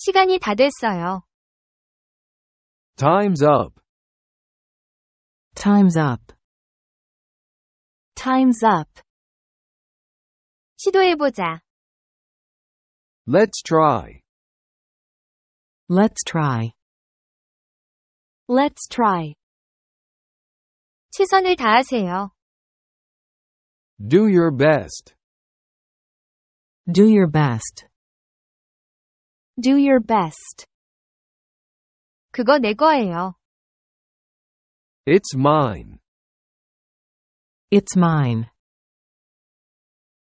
시간이 다 됐어요. Time's up. Time's up. Time's up. 시도해 let Let's try. Let's try. Let's try. 최선을 다하세요. Do your best. Do your best. Do your best. 그거 내 거예요. It's mine. It's mine.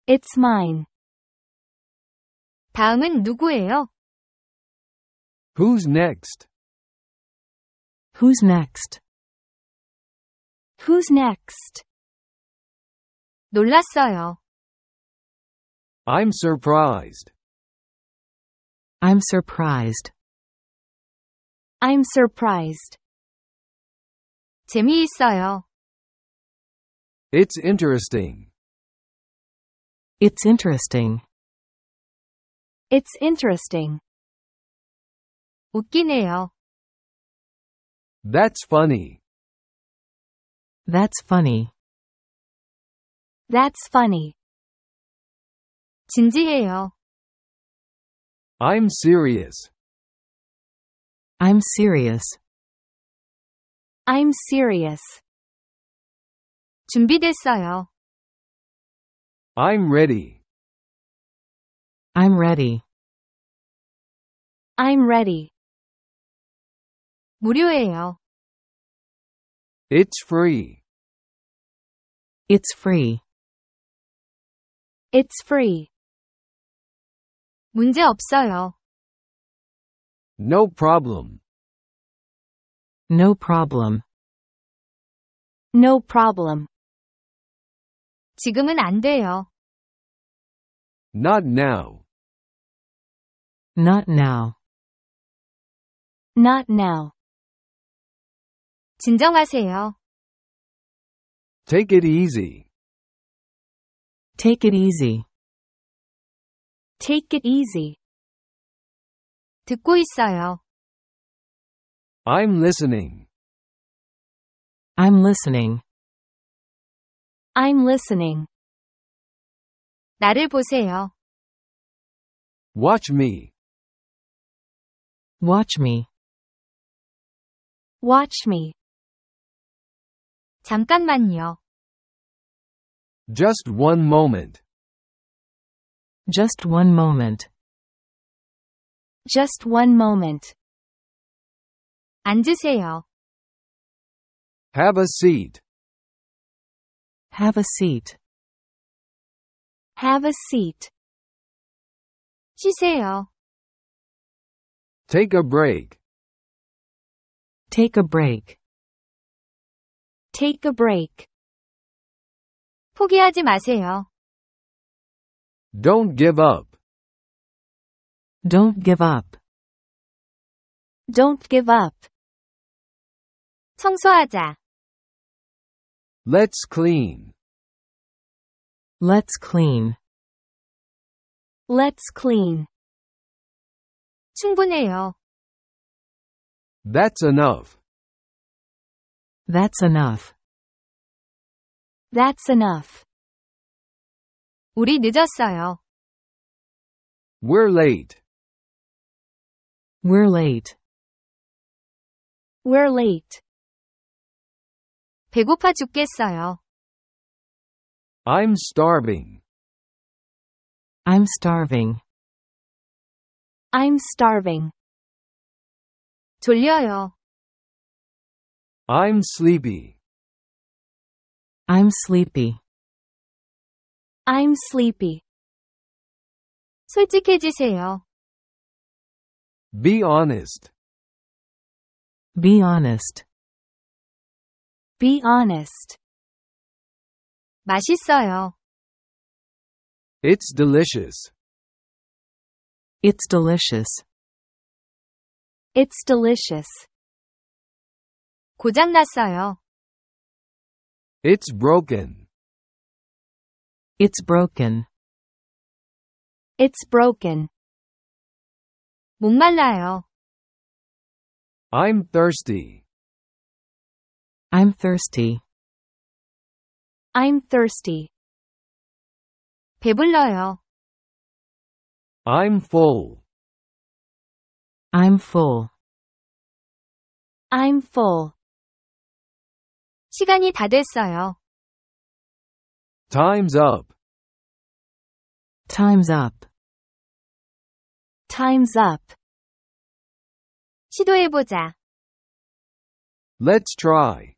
It's mine. 다음은 누구예요? Who's next? Who's next? Who's next? 놀랐어요. I'm surprised. I'm surprised. I'm surprised. 재미있어요. It's interesting. It's interesting. It's interesting. 웃기네요. That's funny. That's funny. That's funny. 진지해요. I'm serious. I'm serious. I'm serious. 준비됐어요. I'm ready. I'm ready. I'm ready. 무료예요. It's free. It's free. It's free. 문제 없어요. No problem. No problem. No problem. 지금은 안 돼요. Not now. Not now. Not now. 진정하세요. Take it easy. Take it easy. Take it easy. 듣고 있어요. I'm listening. I'm listening. I'm listening. 나를 보세요. Watch me. Watch me. Watch me. 잠깐만요. Just one moment. Just one moment. Just one moment. 앉으세요. Have a seat. Have a seat. Have a seat. 쉬세요. Take a break. Take a break. Take a break. 포기하지 마세요. Don't give up. Don't give up. Don't give up. 청소하자. Let's clean. Let's clean. Let's clean. 충분해요. That's enough. That's enough. That's enough. 우리 늦었어요. We're late. We're late. We're late. 배고파 죽겠어요. I'm starving. I'm starving. I'm starving. 졸려요. I'm sleepy. I'm sleepy. I'm sleepy. 솔직해지세요. Be honest. Be honest. Be honest. 맛있어요. It's delicious. It's delicious. It's delicious. It's broken. It's broken. It's broken. 못 i I'm thirsty. I'm thirsty. I'm thirsty. 배불러요. I'm full. I'm full. I'm full. 시간이 다 됐어요. Time's up. Time's up. Time's up. 시도해보자. Let's try.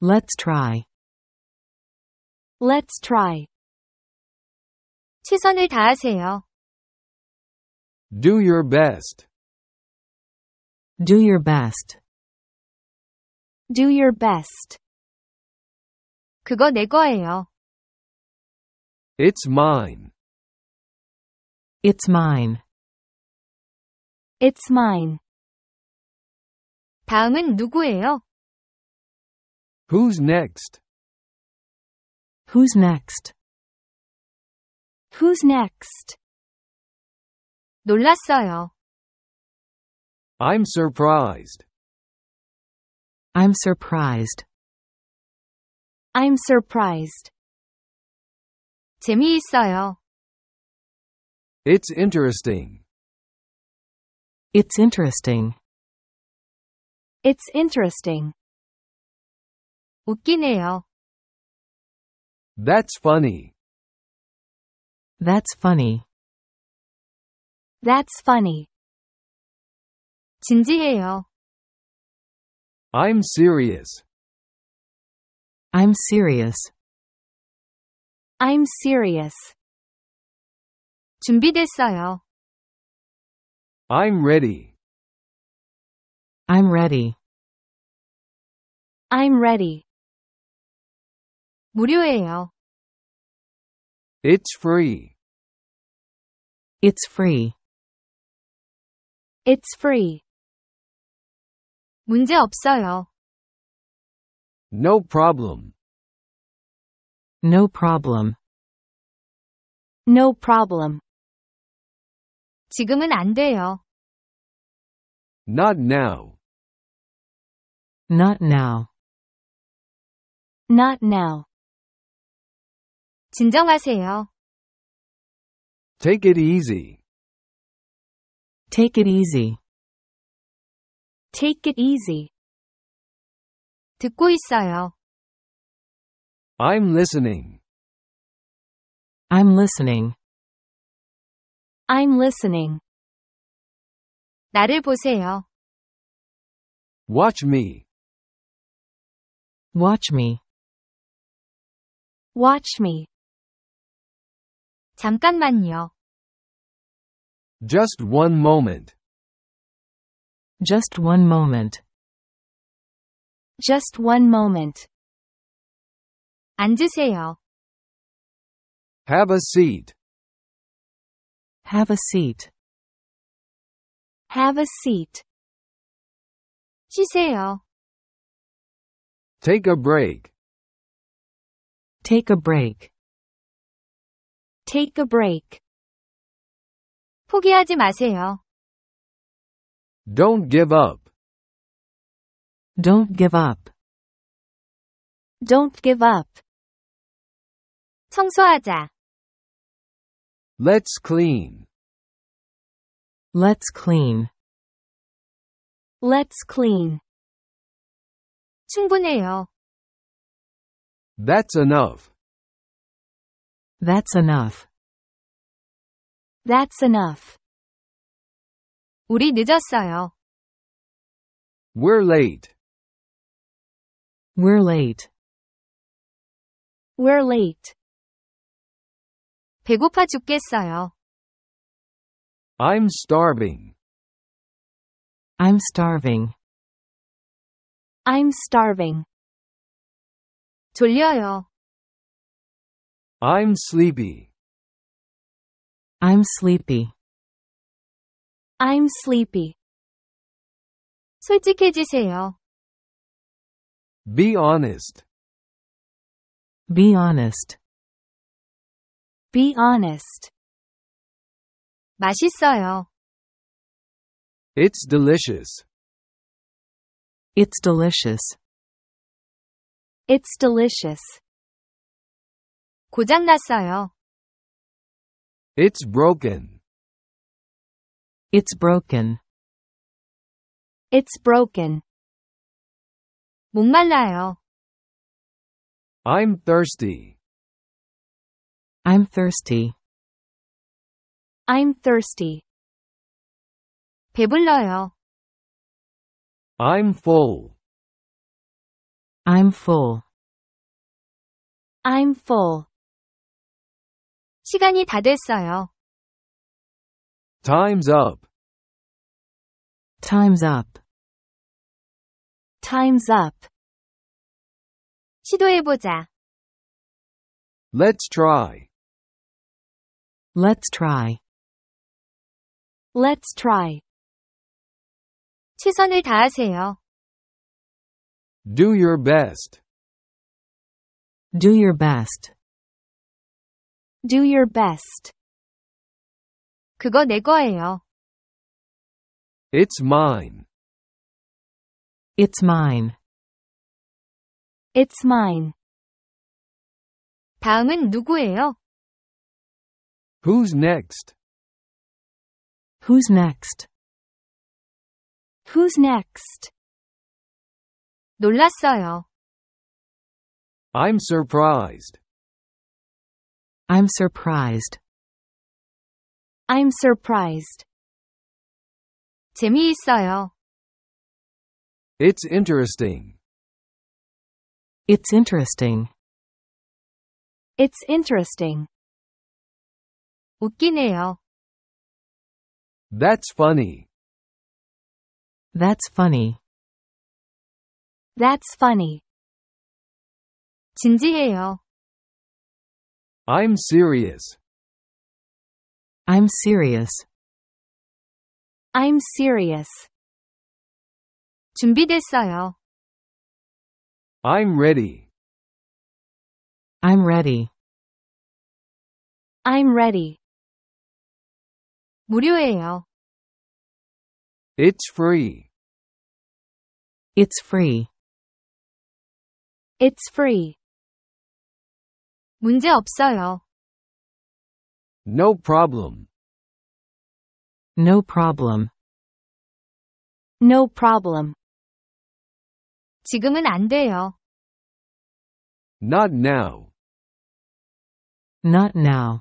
Let's try. Let's try. 최선을 다하세요. Do your best. Do your best. Do your best. 그거 내 거예요. It's mine. It's mine. It's mine. 다음은 누구예요? Who's next? Who's next? Who's next? 놀랐어요. I'm surprised. I'm surprised. I'm surprised. 재미있어요. It's interesting. It's interesting. It's interesting. 웃기네요. That's funny. That's funny. That's funny. 진지해요. I'm serious. I'm serious. I'm serious. 준비됐어요. I'm ready. I'm ready. I'm ready. 무료예요. It's free. It's free. It's free. 문제 없어요. No problem. No problem. No problem. 지금은 안 돼요. Not now. Not now. Not now. 진정하세요. Take it easy. Take it easy. Take it easy. 듣고 있어요. I'm listening. I'm listening. I'm listening. 나를 보세요. Watch me. Watch me. Watch me. 잠깐만요. Just one moment. Just one moment. Just one moment. 앉으세요. Have a seat. Have a seat. Have a seat. 쉬세요. Take a break. Take a break. Take a break. 포기하지 마세요. Don't give up. Don't give up. Don't give up. 청소하자. Let's clean. Let's clean. Let's clean. 충분해요. That's enough. That's enough. That's enough. 우리 늦었어요. We're late. We're late. We're late. 배고파 죽겠어요. I'm starving. I'm starving. I'm starving. 졸려요. I'm sleepy. I'm sleepy. I'm sleepy. 솔직해지세요. Be honest. Be honest. Be honest. 맛있어요. It's delicious. It's delicious. It's delicious. 고장났어요. It's broken. It's broken. It's broken. 목말라요. I'm thirsty. I'm thirsty. I'm thirsty. 배불러요. I'm full. I'm full. I'm full. 시간이 다 됐어요. Time's up. Time's up. Time's up. 시도해보자. Let's try. Let's try. Let's try. 최선을 다하세요. Do your best. Do your best. Do your best. 그거 내 거예요. It's mine. It's mine. It's mine. 다음은 누구예요? Who's next? Who's next? Who's next? 놀랐어요. I'm surprised. I'm surprised. I'm surprised. 재미있어요. It's interesting. It's interesting. It's interesting. 웃기네요. That's funny. That's funny. That's funny. 진지해요. I'm serious. I'm serious. I'm serious. 준비됐어요. I'm ready. I'm ready. I'm ready. 무료예요. It's free. It's free. It's free. 문제 없어요. No problem. No problem. No problem. 지금은 안 돼요. Not now. Not now.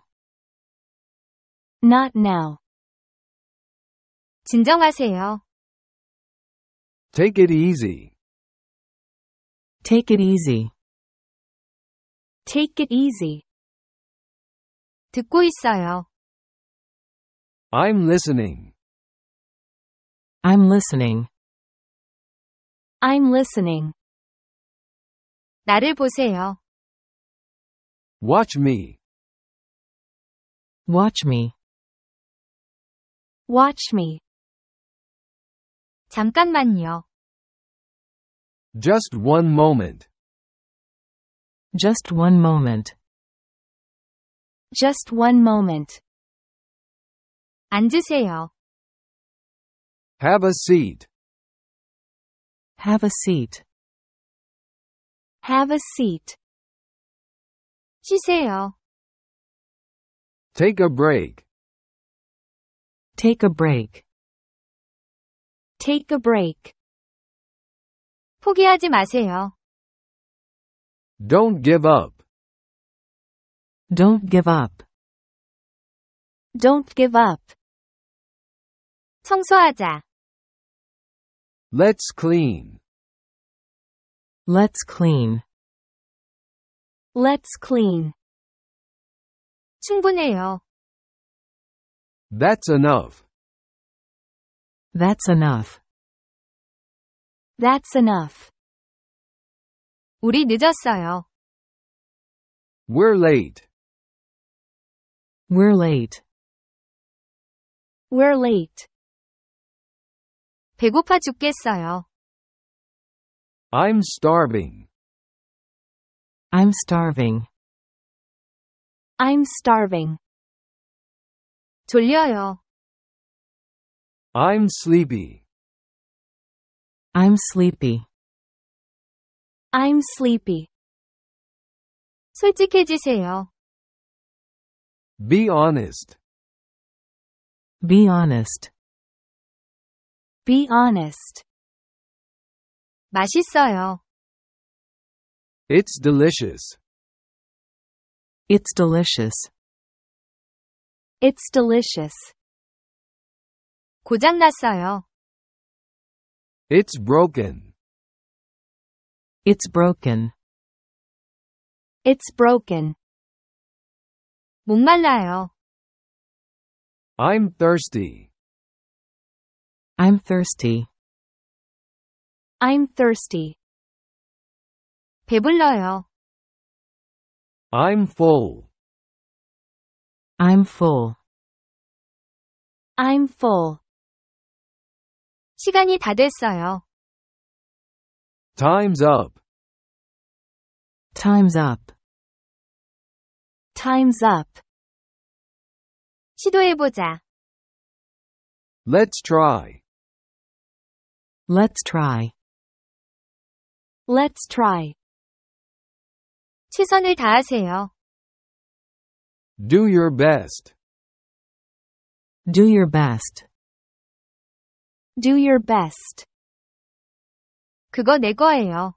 Not now. 진정하세요. Take it easy. Take it easy. Take it easy. 듣고 있어요. I'm listening. I'm listening. I'm listening. 나를 보세요. Watch me. Watch me. Watch me. 잠깐만요. Just one moment. Just one moment. Just one moment. 앉으세요. Have a seat. Have a seat. Have a seat. 쉬세요. Take a break. Take a break. Take a break. 포기하지 마세요. Don't give up. Don't give up. Don't give up. 청소하자. Let's clean. Let's clean. Let's clean. 충분해요. That's enough. That's enough. That's enough. 우리 늦었어요. We're late. We're late. We're late. 배고파 죽겠어요. I'm starving. I'm starving. I'm starving. 졸려요. I'm sleepy. I'm sleepy. I'm sleepy. 솔직해지세요. Be honest. Be honest. Be honest. 맛있어요. It's delicious. It's delicious. It's delicious. 고장났어요. It's broken. It's broken. It's broken. 목말라요. I'm thirsty. I'm thirsty. I'm thirsty. 배불러요. I'm full. I'm full. I'm full. 시간이 다 됐어요. Time's up. Time's up. Time's up. 시도해보자. Let's try. Let's try. Let's try. 최선을 다하세요. Do your best. Do your best. Do your best. 그거 내 거예요.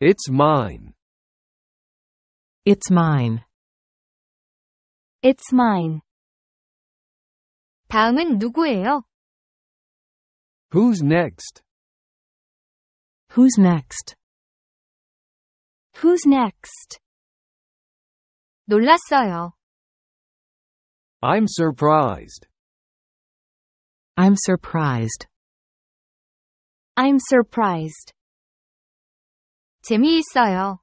It's mine. It's mine. It's mine. 다음은 누구예요? Who's next? Who's next? Who's next? 놀랐어요. I'm surprised. I'm surprised. I'm surprised. 재미있어요.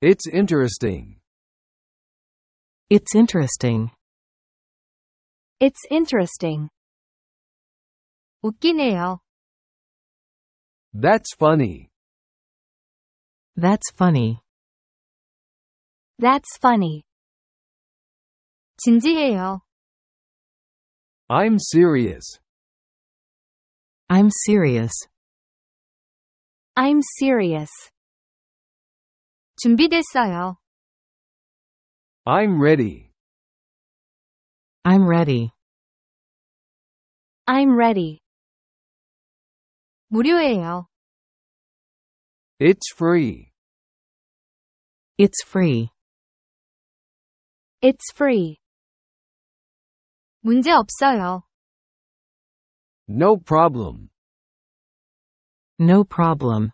It's interesting. It's interesting. It's interesting. 웃기네요. That's funny. That's funny. That's funny. 진지해요. I'm serious. I'm serious. I'm serious. 준비됐어요. I'm ready. I'm ready. I'm ready. 무료예요. It's free. It's free. It's free. 문제 없어요. No problem. No problem.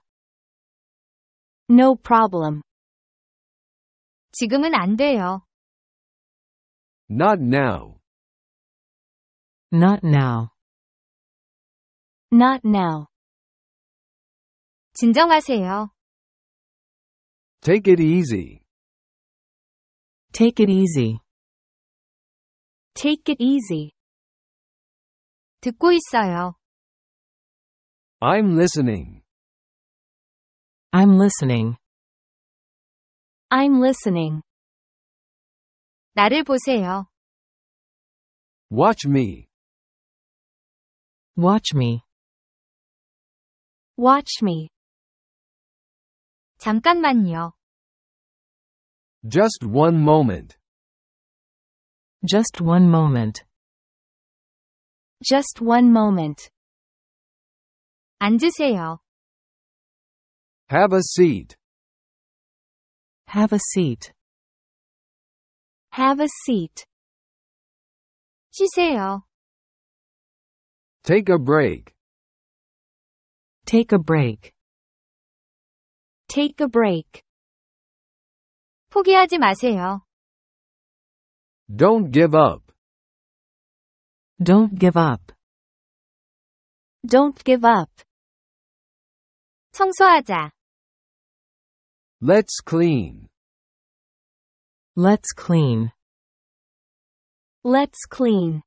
No problem. 지금은 안 돼요. Not now. Not now. Not now. 진정하세요. Take it easy. Take it easy. Take it easy. 듣고 있어요. I'm listening. I'm listening. I'm listening. 나를 보세요. Watch me. Watch me. Watch me. 잠깐만요. Just one moment. Just one moment. Just one moment. 앉으세요. Have a seat. Have a seat. Have a seat. 쉬세요. Take a break. Take a break. Take a break. 포기하지 마세요. Don't give up. Don't give up. Don't give up. 청소하자. Let's clean. Let's clean. Let's clean.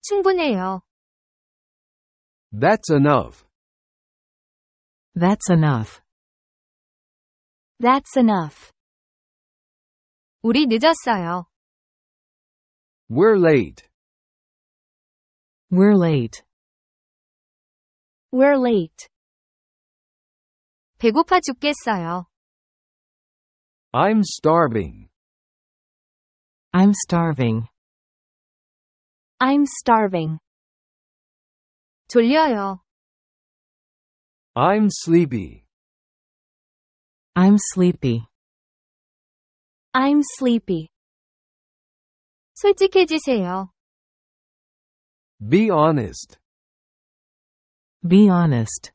충분해요. That's enough. That's enough. That's enough. 우리 늦었어요. We're late. We're late. We're late. 배고파 죽겠어요. I'm starving. I'm starving. I'm starving. 졸려요. I'm sleepy. I'm sleepy. I'm sleepy. 솔직해지세요. Be honest. Be honest.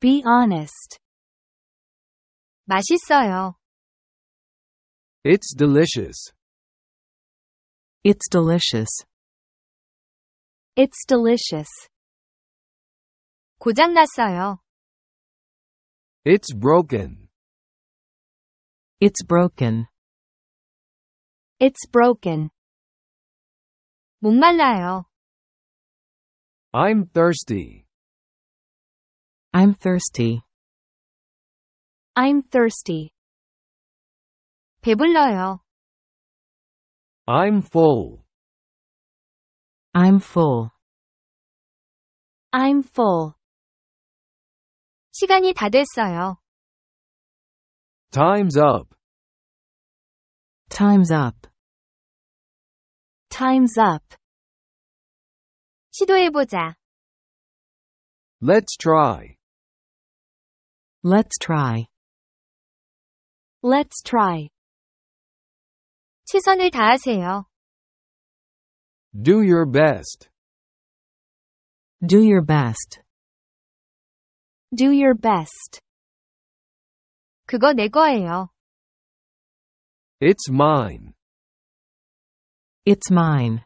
Be honest. 맛있어요. It's delicious. It's delicious. It's delicious. It's broken. It's broken. It's broken. 목말라요. I'm thirsty. I'm thirsty. I'm thirsty. 배불러요. I'm full. I'm full. I'm full. 시간이 다 됐어요. Time's up. Time's up. Time's up. 시도해 let Let's try. Let's try. Let's try. 최선을 다하세요. Do your best. Do your best. Do your best. 그거 내 거예요. It's mine. It's mine.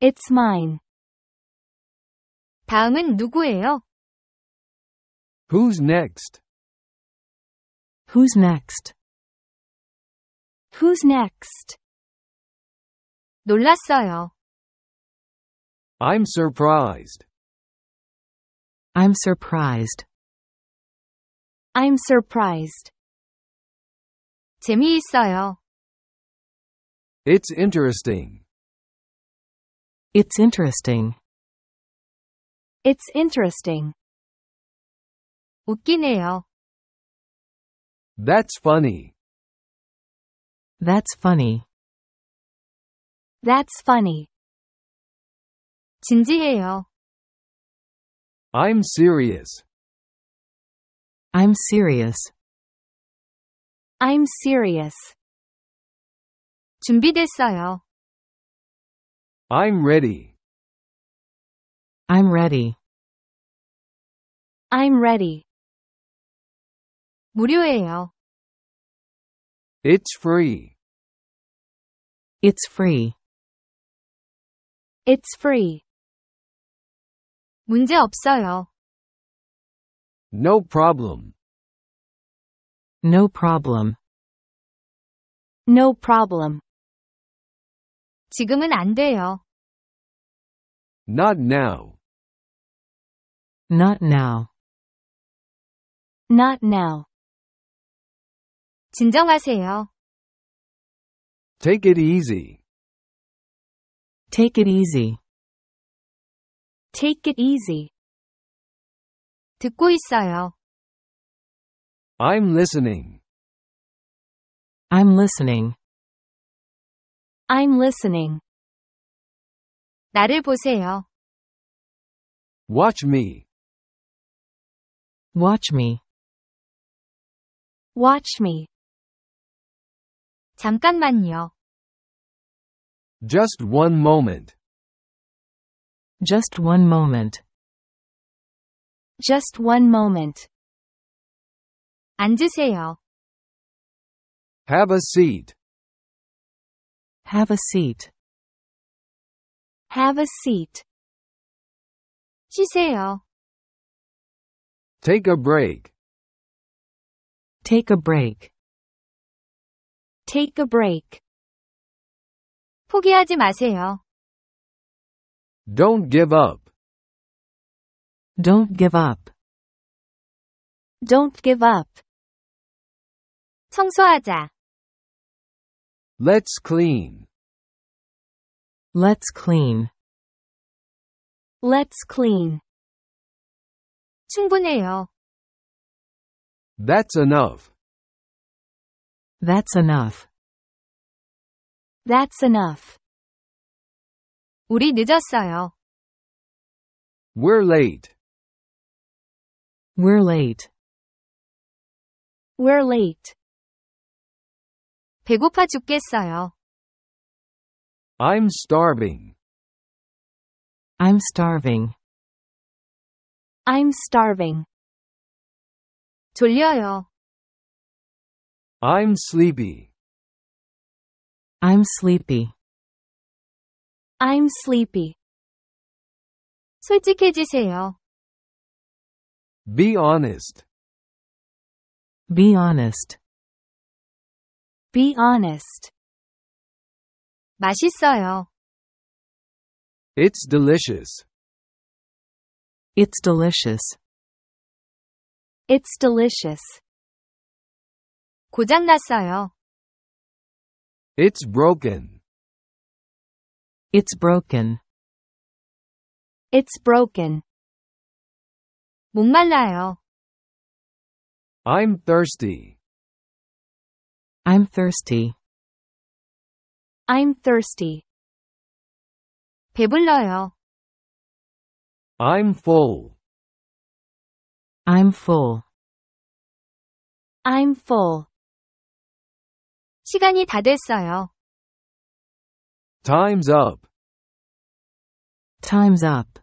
It's mine. 다음은 누구예요? Who's next? Who's next? Who's next? 놀랐어요. I'm surprised. I'm surprised. I'm surprised. 재미있어요. It's interesting. It's interesting. It's interesting. 웃기네요. That's funny. That's funny. That's funny. 진지해요. I'm serious. I'm serious. I'm serious. 준비됐어요. I'm ready. I'm ready. I'm ready. 무료예요. It's free. It's free. It's free. 문제 없어요. No problem. No problem. No problem. 지금은 안 돼요. Not now. Not now. Not now. 진정하세요. Take it easy. Take it easy. Take it easy. 듣고 있어요. I'm listening. I'm listening. I'm listening. 나를 보세요. Watch me. Watch me. Watch me. 잠깐만요. Just one moment. Just one moment. Just one moment. 앉으세요. Have a seat. Have a seat. Have a seat. 쉬세요. Take a break. Take a break. Take a break. 포기하지 마세요. Don't give up. Don't give up. Don't give up. 청소하자. Let's clean. Let's clean. Let's clean. 충분해요. That's enough. That's enough. That's enough. 우리 늦었어요. We're late. We're late. We're late. 배고파 죽겠어요. I'm starving. I'm starving. I'm starving. 졸려요. I'm sleepy. I'm sleepy. I'm sleepy. 솔직해지세요. Be honest. Be honest. Be honest. 맛있어요. It's delicious. It's delicious. It's delicious. 고장났어요. It's broken. It's broken. It's broken. 목말라요. I'm thirsty. I'm thirsty. I'm thirsty. 배불러요. I'm full. I'm full. I'm full. 시간이 다 됐어요. Time's up. Time's up.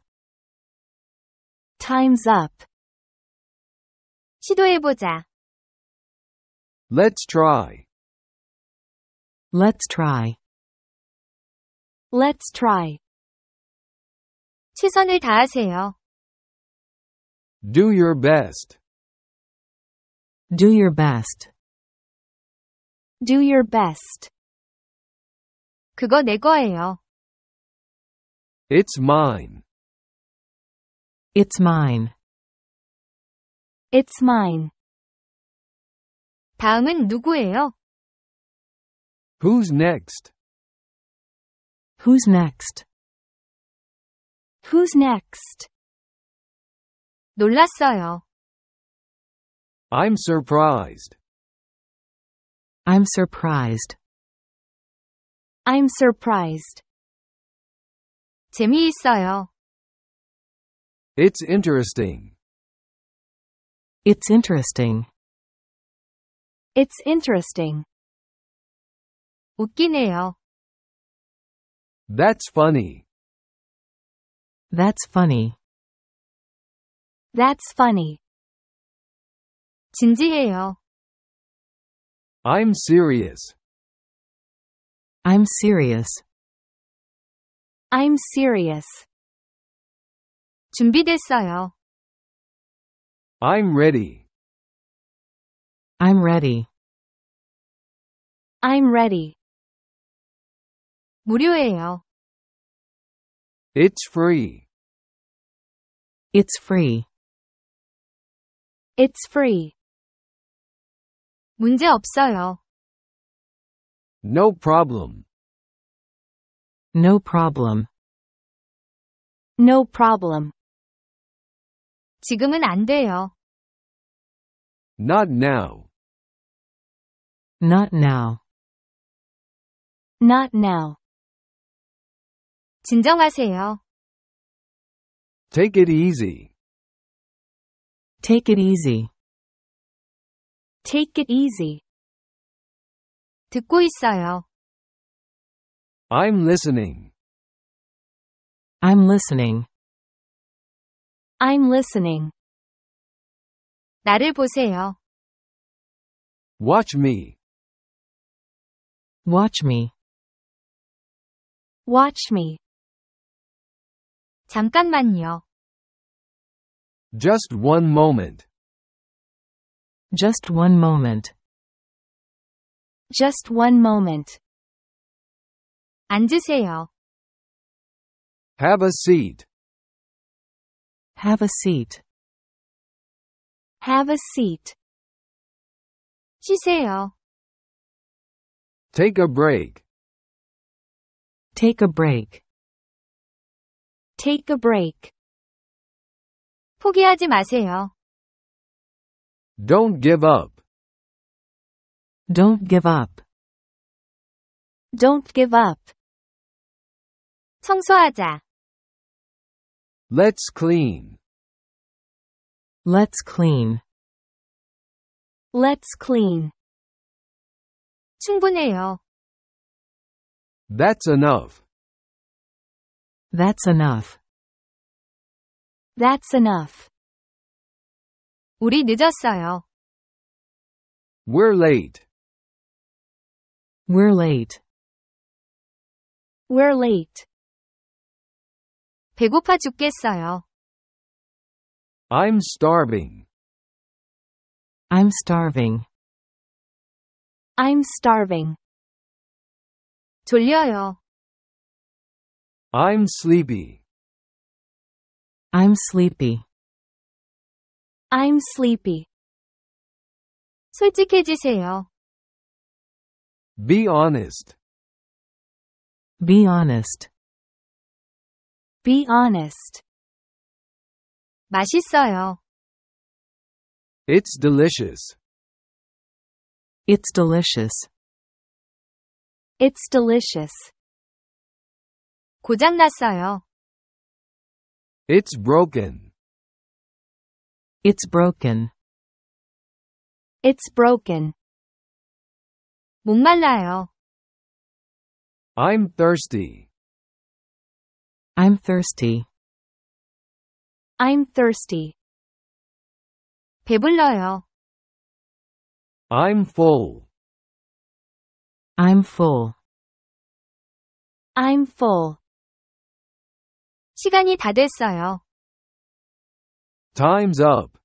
Time's up. 시도해보자. Let's try. Let's try. Let's try. 최선을 다하세요. Do your best. Do your best. Do your best. 그거 내 거예요. It's mine. It's mine. It's mine. 다음은 누구예요? Who's next? Who's next? Who's next? 놀랐어요. I'm surprised. I'm surprised. I'm surprised. 재미있어요. It's interesting. It's interesting. It's interesting. 웃기네요. That's funny. That's funny. That's funny. 진지해요. I'm serious. I'm serious. I'm serious. 준비됐어요. I'm ready. I'm ready. I'm ready. 무료예요. It's free. It's free. It's free. 문제 없어요. No problem. No problem. No problem. 지금은 안 돼요. Not now. Not now. Not now. 진정하세요. Take it easy. Take it easy. Take it easy. 듣고 있어요. I'm listening. I'm listening. I'm listening. 나를 보세요. Watch me. Watch me. Watch me. 잠깐만요. Just one moment. Just one moment. Just one moment. 앉으세요. Have a seat. Have a seat. Have a seat. 쉬세요. Take a break. Take a break. Take a break. 포기하지 마세요. Don't give up. Don't give up. Don't give up. 청소하자. Let's clean. Let's clean. Let's clean. 충분해요. That's enough. That's enough. That's enough. 우리 늦었어요. We're late. We're late. We're late. 배고파 죽겠어요. I'm starving. I'm starving. I'm starving. 졸려요. I'm sleepy. I'm sleepy. I'm sleepy. 솔직해지세요. Be honest. Be honest. Be honest. 맛있어요. It's delicious. It's delicious. It's delicious. 고장났어요. It's broken. It's broken. It's broken. 목말라요. I'm thirsty. I'm thirsty. I'm thirsty. 배불러요. I'm full. I'm full. I'm full. 시간이 다 됐어요. Time's up.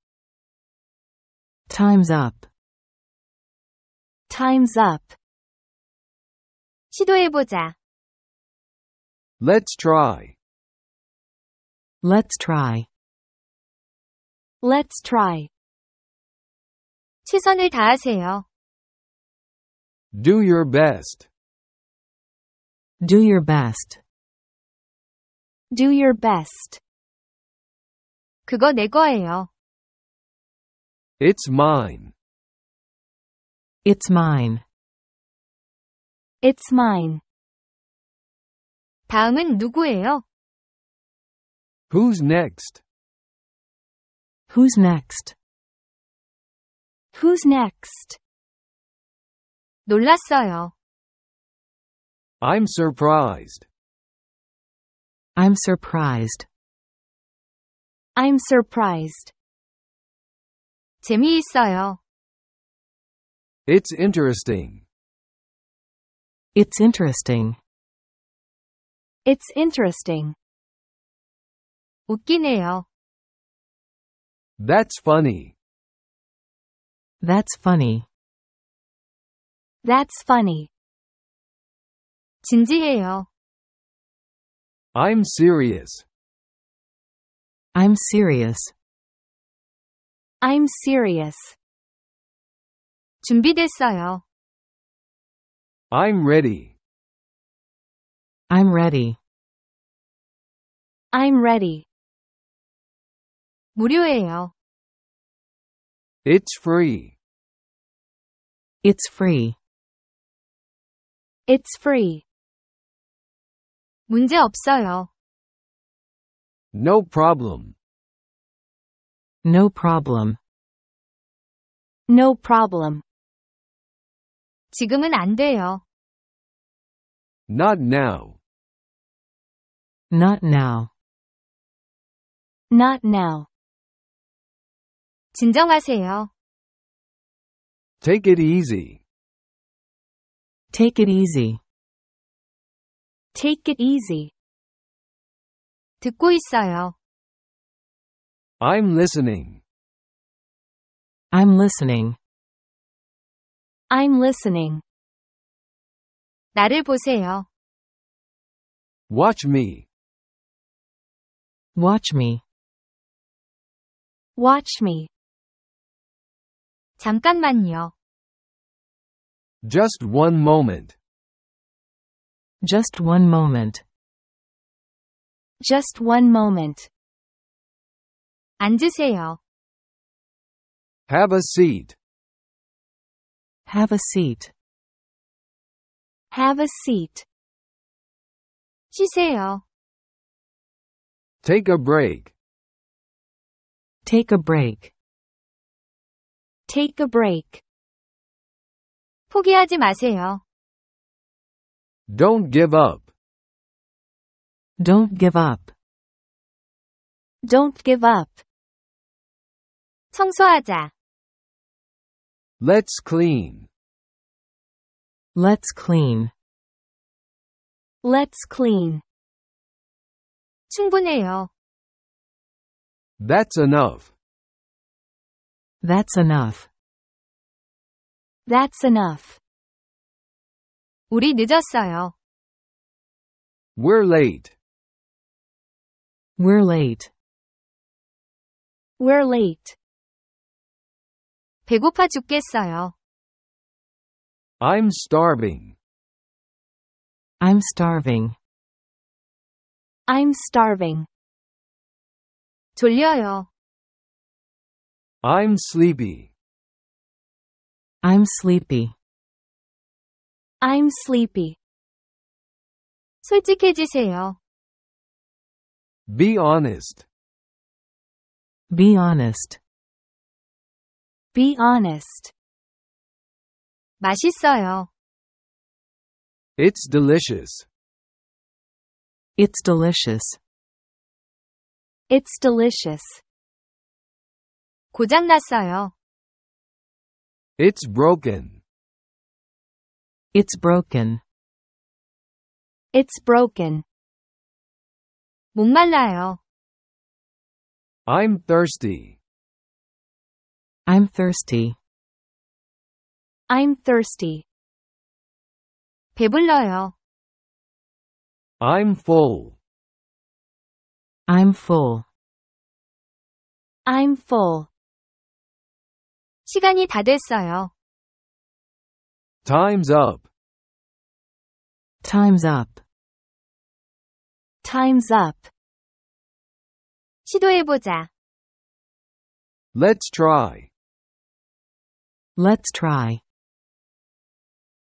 Time's up. Time's up. 시도해보자. Let's try. Let's try. Let's try. 최선을 다하세요. Do your best. Do your best. Do your best. 그거 내 거예요. It's mine. It's mine. It's mine. 다음은 누구예요? Who's next? Who's next? Who's next? 놀랐어요. I'm surprised. I'm surprised. I'm surprised. 재미있어요. It's interesting. It's interesting. It's interesting. 웃기네요. That's funny. That's funny. That's funny. 진지해요. I'm serious. I'm serious. I'm serious. 준비됐어요. I'm ready. I'm ready. I'm ready. 무료예요. It's free. It's free. It's free. 문제 없어요. No problem. No problem. No problem. 지금은 안 돼요. Not now. Not now. Not now. 진정하세요. Take it easy. Take it easy. Take it easy. 듣고 있어요. I'm listening. I'm listening. I'm listening. 나를 보세요. Watch me. Watch me. Watch me. 잠깐만요. Just one moment. Just one moment. Just one moment. 앉으세요. Have a seat. Have a seat. Have a seat. 쉬세요. Take a break. Take a break. Take a break. 포기하지 마세요. Don't give up. Don't give up. Don't give up. 청소하자. Let's clean. Let's clean. Let's clean. 충분해요. That's enough. That's enough. That's enough. 우리 늦었어요. We're late. We're late. We're late. 배고파 죽겠어요. I'm starving. I'm starving. I'm starving. 졸려요. I'm sleepy. I'm sleepy. I'm sleepy. 솔직해지세요. Be honest. Be honest. Be honest. 맛있어요. It's delicious. It's delicious. It's delicious. 고장났어요. It's broken. It's broken. It's broken. 목말라요. I'm thirsty. I'm thirsty. I'm thirsty. 배불러요. I'm full. I'm full. I'm full. 시간이 다 됐어요. Time's up. Time's up. Time's up. 시도해보자. Let's try. Let's try.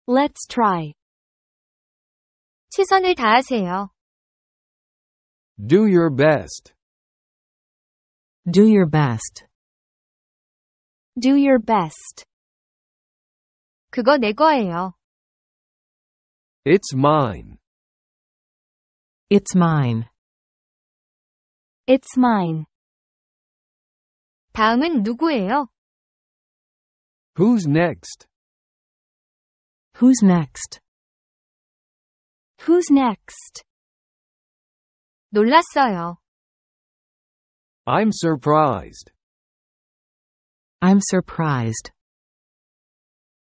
Let's try. 최선을 다하세요. Do your best. Do your best. Do your best. 그거 내 거예요. It's mine. It's mine. It's mine. 다음은 누구예요? Who's next? Who's next? Who's next? 놀랐어요. I'm surprised. I'm surprised.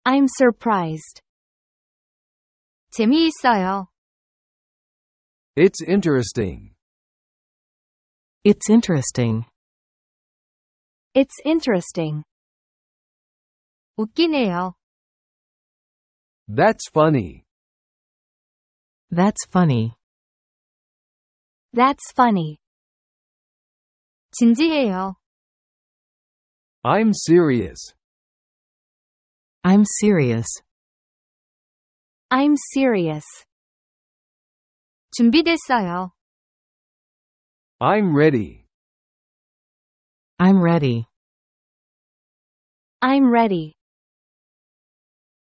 I'm surprised. 재미있어요. It's interesting. It's interesting. It's interesting. 웃기네요. That's funny. That's funny. That's funny. 진지해요. I'm serious. I'm serious. I'm serious. 준비됐어요. I'm ready. I'm ready. I'm ready.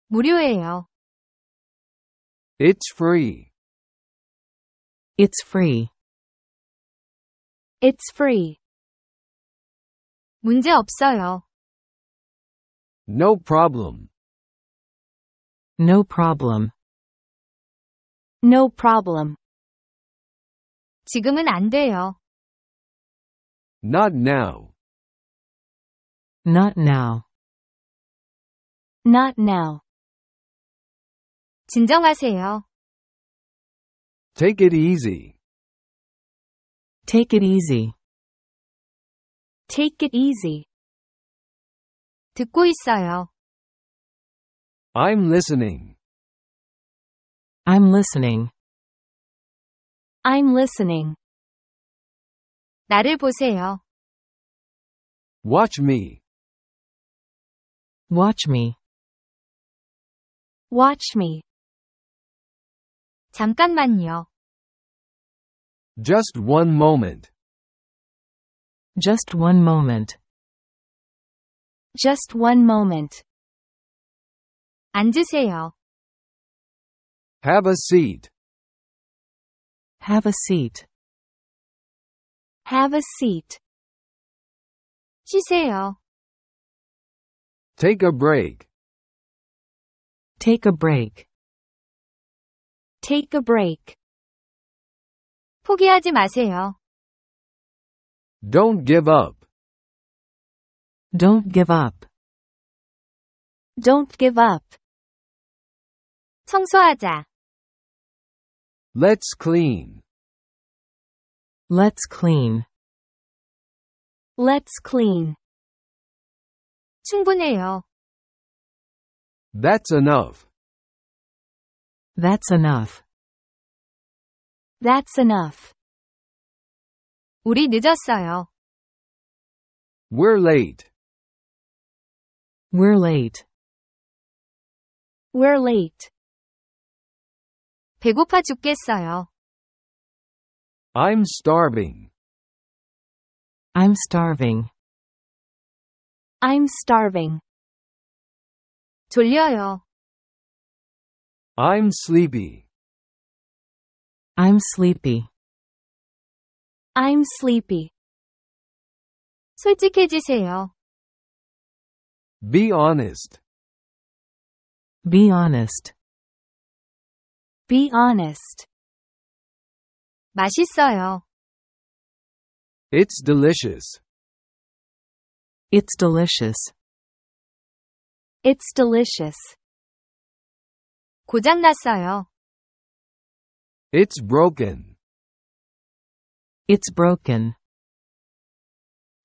무료예요. It's free. It's free. It's free. 문제 없어요. No problem. No problem. No problem. 지금은 안 돼요. Not now. Not now. Not now. 진정하세요. Take it easy. Take it easy. Take it easy. 듣고 있어요. I'm listening. I'm listening. I'm listening. 나를 보세요. Watch me. Watch me. Watch me. 잠깐만요. Just one moment. Just one moment. Just one moment. 앉으세요. Have a seat. Have a seat. Have a seat. 쉬세요. Take a break. Take a break. Take a break. 포기하지 마세요. Don't give up. Don't give up. Don't give up. 청소하자. Let's clean. Let's clean. Let's clean. 충분해요. That's enough. That's enough. That's enough. 우리 늦었어요. We're late. We're late. We're late. 배고파 죽겠어요. I'm starving. I'm starving. I'm starving. 졸려요. I'm sleepy. I'm sleepy. I'm sleepy. 솔직해지세요. Be honest. Be honest. Be honest. 맛있어요. It's delicious. It's delicious. It's delicious. It's broken. It's broken.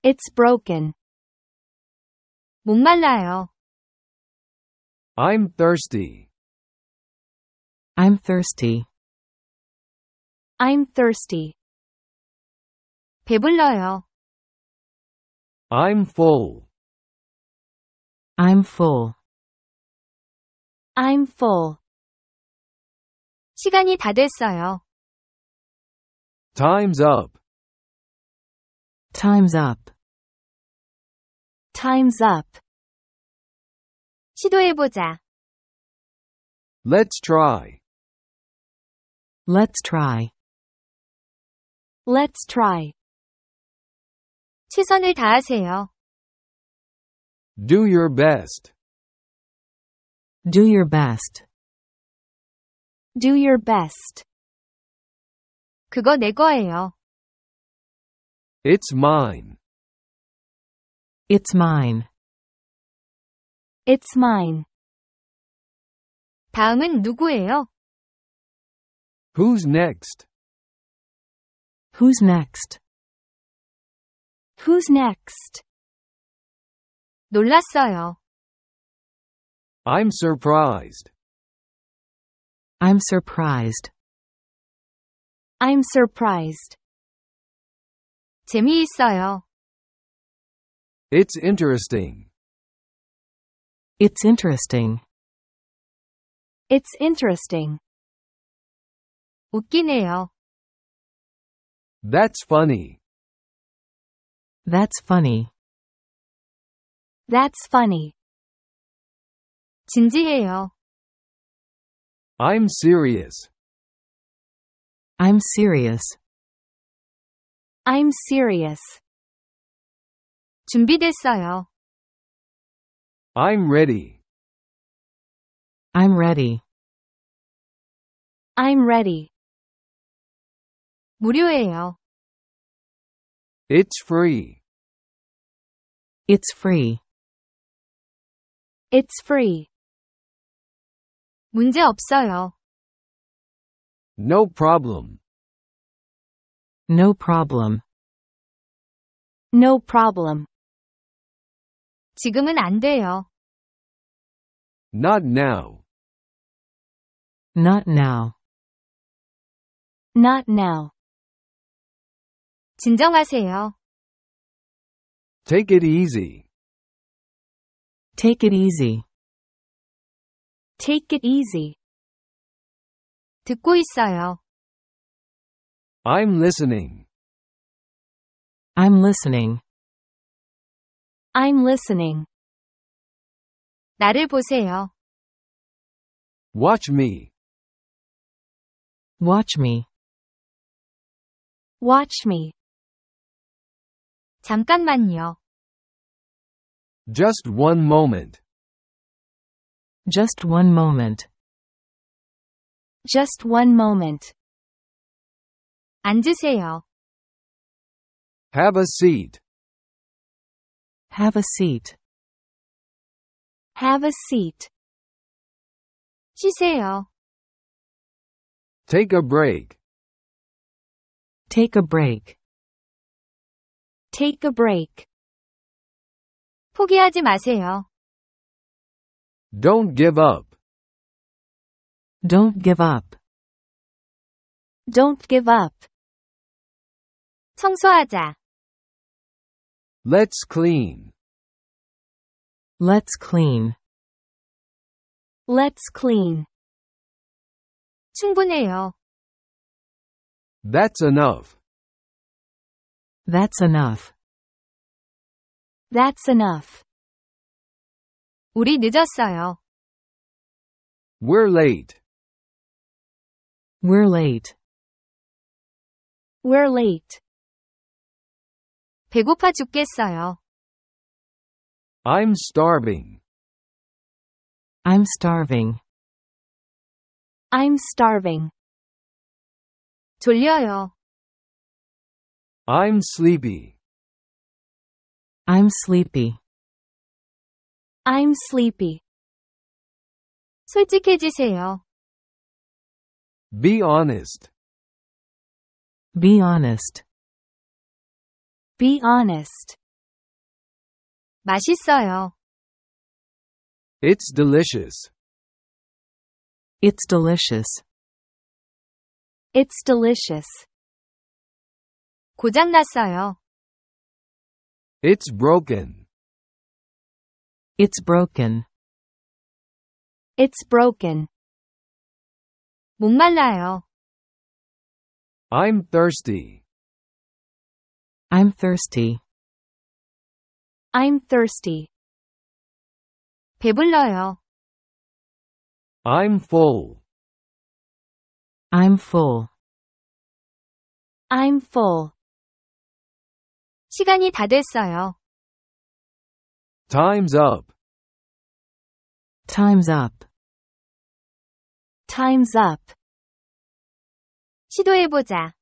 It's broken. 목말라요. I'm thirsty. I'm thirsty. I'm thirsty. 배불러요. I'm full. I'm full. I'm full. 시간이 다 됐어요. Time's up. Time's up. Time's up. 시도해보자. Let's try. Let's try. Let's try. 최선을 다하세요. Do your best. Do your best. Do your best. 그거 내 거예요. It's mine. It's mine. It's mine. 다음은 누구예요? Who's next? Who's next? Who's next? 놀랐어요. I'm surprised. I'm surprised. I'm surprised. 재미있어요. It's interesting. It's interesting. It's interesting. 웃기네요. That's funny. That's funny. That's funny. 진지해요. I'm serious. I'm serious. I'm serious. 준비됐어요. I'm ready. I'm ready. I'm ready. 무료예요. It's free. It's free. It's free. 문제 없어요. No problem. No problem. No problem. 지금은 안 돼요. Not now. Not now. Not now. 진정하세요. Take it easy. Take it easy. Take it easy. 듣고 있어요. I'm listening. I'm listening. I'm listening. 나를 보세요. Watch me. Watch me. Watch me. 잠깐만요. Just one moment. Just one moment. Just one moment. 앉으세요. Have a seat. Have a seat. Have a seat. 쉬세요. Take a break. Take a break. Take a break. 포기하지 마세요. Don't give up. Don't give up. Don't give up. 청소하자. Let's clean. Let's clean. Let's clean. 충분해요. That's enough. That's enough. That's enough. 우리 늦었어요. We're late. We're late. We're late. 배고파 죽겠어요. I'm starving. I'm starving. I'm starving. 졸려요. I'm sleepy. I'm sleepy. I'm sleepy. 솔직해지세요. Be honest. Be honest. Be honest. 맛있어요. It's delicious. It's delicious. It's delicious. It's broken. It's broken. It's broken. 목말라요. I'm thirsty. I'm thirsty. I'm thirsty. 배불러요. I'm full. I'm full. I'm full. 시간이 다 됐어요. Time's up. Time's up. Time's up. 시도해보자.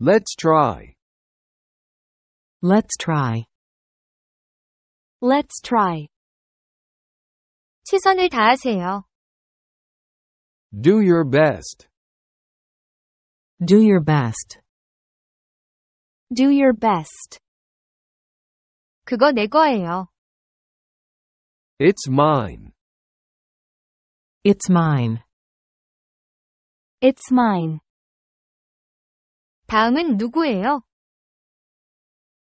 Let's try. Let's try. Let's try. 최선을 다하세요. Do your best. Do your best. Do your best. 그거 내 거예요. It's mine. It's mine. It's mine. 다음은 누구예요?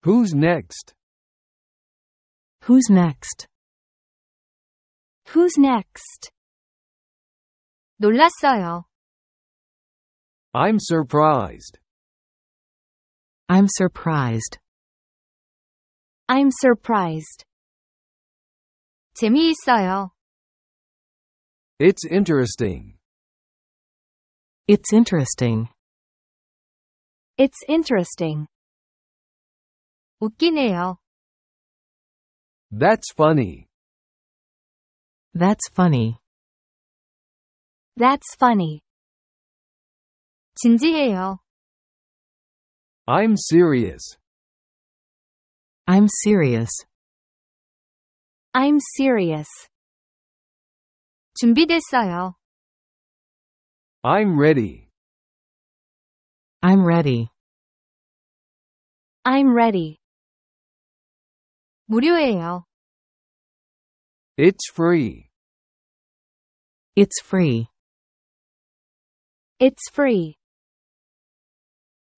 Who's next? Who's next? Who's next? 놀랐어요. I'm surprised. I'm surprised. I'm surprised. 재미있어요. It's interesting. It's interesting. It's interesting. 웃기네요. That's funny. That's funny. That's funny. 진지해요. I'm serious. I'm serious. I'm serious. 준비됐어요. I'm ready. I'm ready. I'm ready. 무료예요. It's free. It's free. It's free.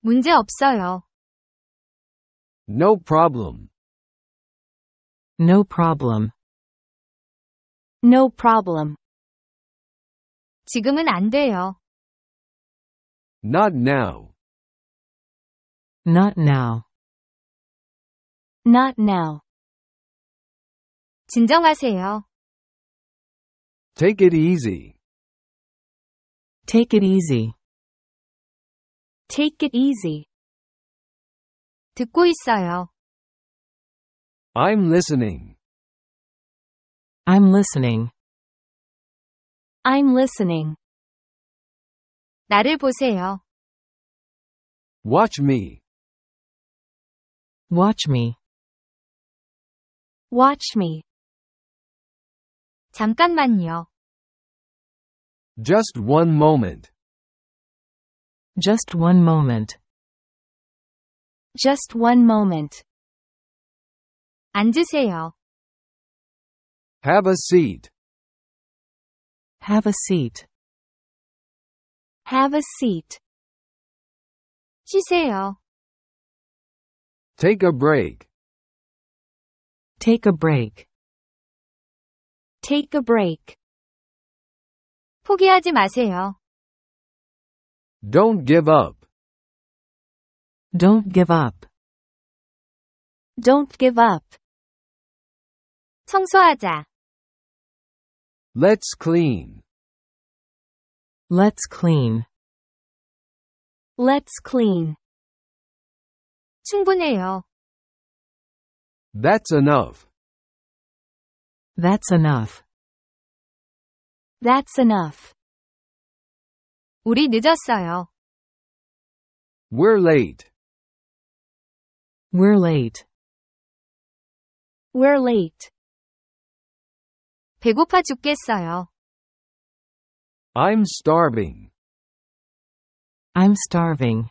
문제 없어요. No problem. No problem. No problem. 지금은 안 돼요. Not now. Not now. Not now. 진정하세요. Take it easy. Take it easy. Take it easy. 듣고 있어요. I'm listening. I'm listening. I'm listening. 나를 보세요. Watch me. Watch me. Watch me. 잠깐만요. Just one moment. Just one moment. Just one moment. 앉으세요. Have a seat. Have a seat. Have a seat. 쉬세요. Take a break. Take a break. Take a break. 포기하지 마세요. Don't give up. Don't give up. Don't give up. 청소하자. Let's clean. Let's clean. Let's clean. 충분해요. That's enough. That's enough. That's enough. 우리 늦었어요. We're late. We're late. We're late. 배고파 죽겠어요. I'm starving. I'm starving.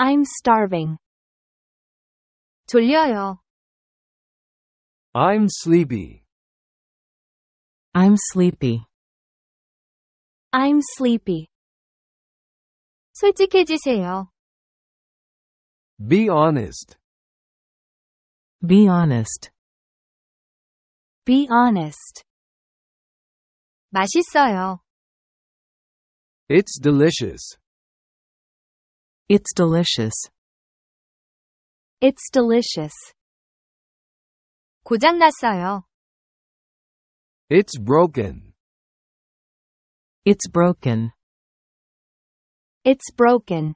I'm starving. 졸려요. I'm sleepy. I'm sleepy. I'm sleepy. 솔직해지세요. Be honest. Be honest. Be honest. 맛있어요. It's delicious. It's delicious. It's delicious. 고장났어요. It's broken. It's broken. It's broken.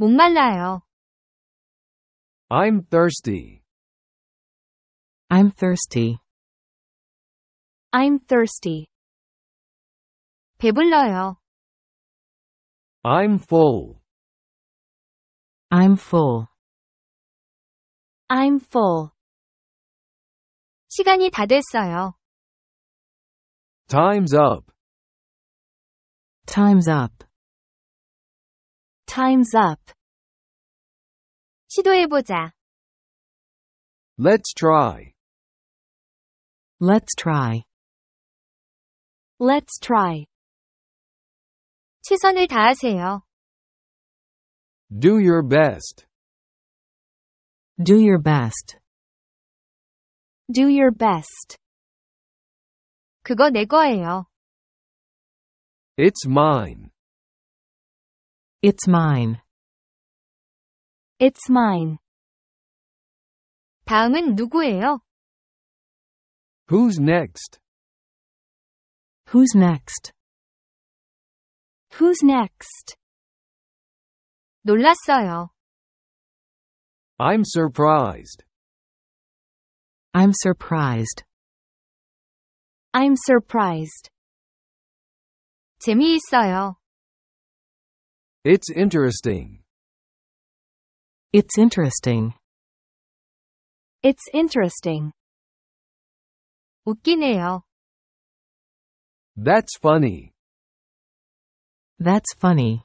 목말라요. I'm thirsty. I'm thirsty. I'm thirsty. 배불러요. I'm full. I'm full. I'm full. 시간이 다 됐어요. Time's up. Time's up. Time's up. 시도해보자. Let's try. Let's try. Let's try. 최선을 다하세요. Do your best. Do your best. Do your best. 그거 내 거예요. It's mine. It's mine. It's mine. 다음은 누구예요? Who's next? Who's next? Who's next? 놀랐어요. I'm surprised. I'm surprised. I'm surprised. 재미있어요. It's interesting. It's interesting. It's interesting. 웃기네요. That's funny. That's funny.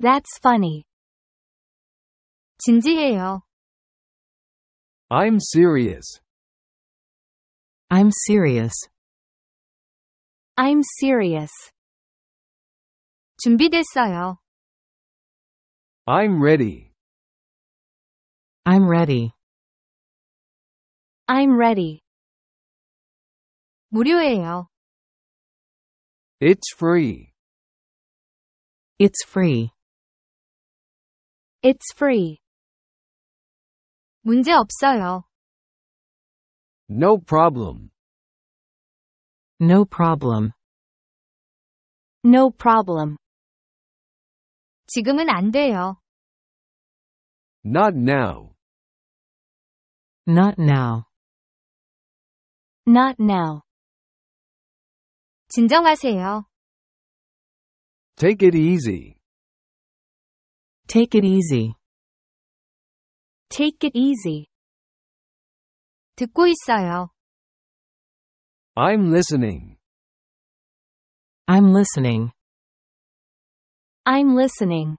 That's funny. 진지해요. I'm serious. I'm serious. I'm serious. 준비됐어요. I'm ready. I'm ready. I'm ready. 무료예요. It's free. It's free. It's free. 문제 없어요. No problem. No problem. No problem. 지금은 안 돼요. Not now. Not now. Not now. 진정하세요. Take it easy. Take it easy. Take it easy. 듣고 있어요. I'm listening. I'm listening. I'm listening.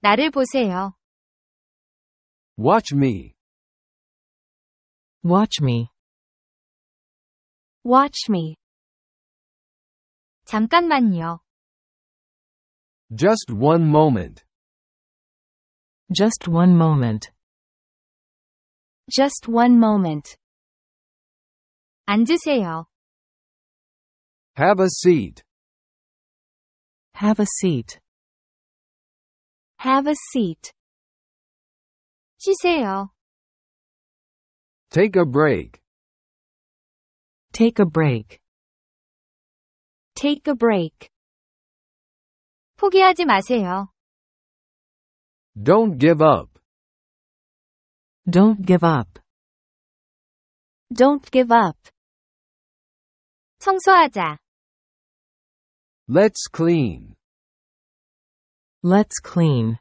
나를 보세요. Watch me. Watch me. Watch me. 잠깐만요. Just one moment. Just one moment. Just one moment. 앉으세요. Have a seat. Have a seat. Have a seat. 쉬세요. Take a break. Take a break. Take a break. 포기하지 마세요. Don't give up. Don't give up. Don't give up. 청소하자. Let's clean. Let's clean.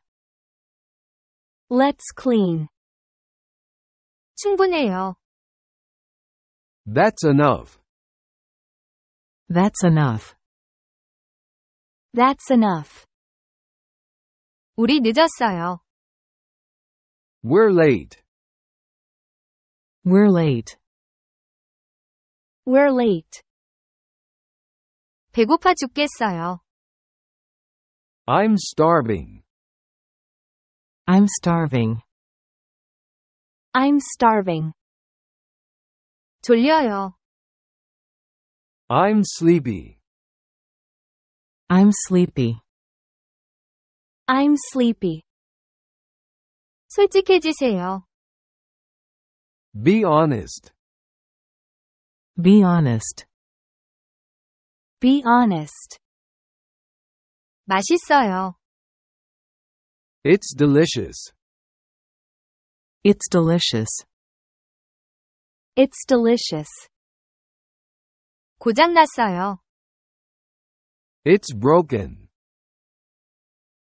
Let's clean. 충분해요. That's enough. That's enough. That's enough. 우리 늦었어요. We're late. We're late. We're late. 배고파 죽겠어요. I'm starving. I'm starving. I'm starving. 졸려요. I'm sleepy. I'm sleepy. I'm sleepy. 솔직해지세요. Be honest. Be honest. Be honest. 맛있어요. It's delicious. It's delicious. It's delicious. 고장났어요. It's broken.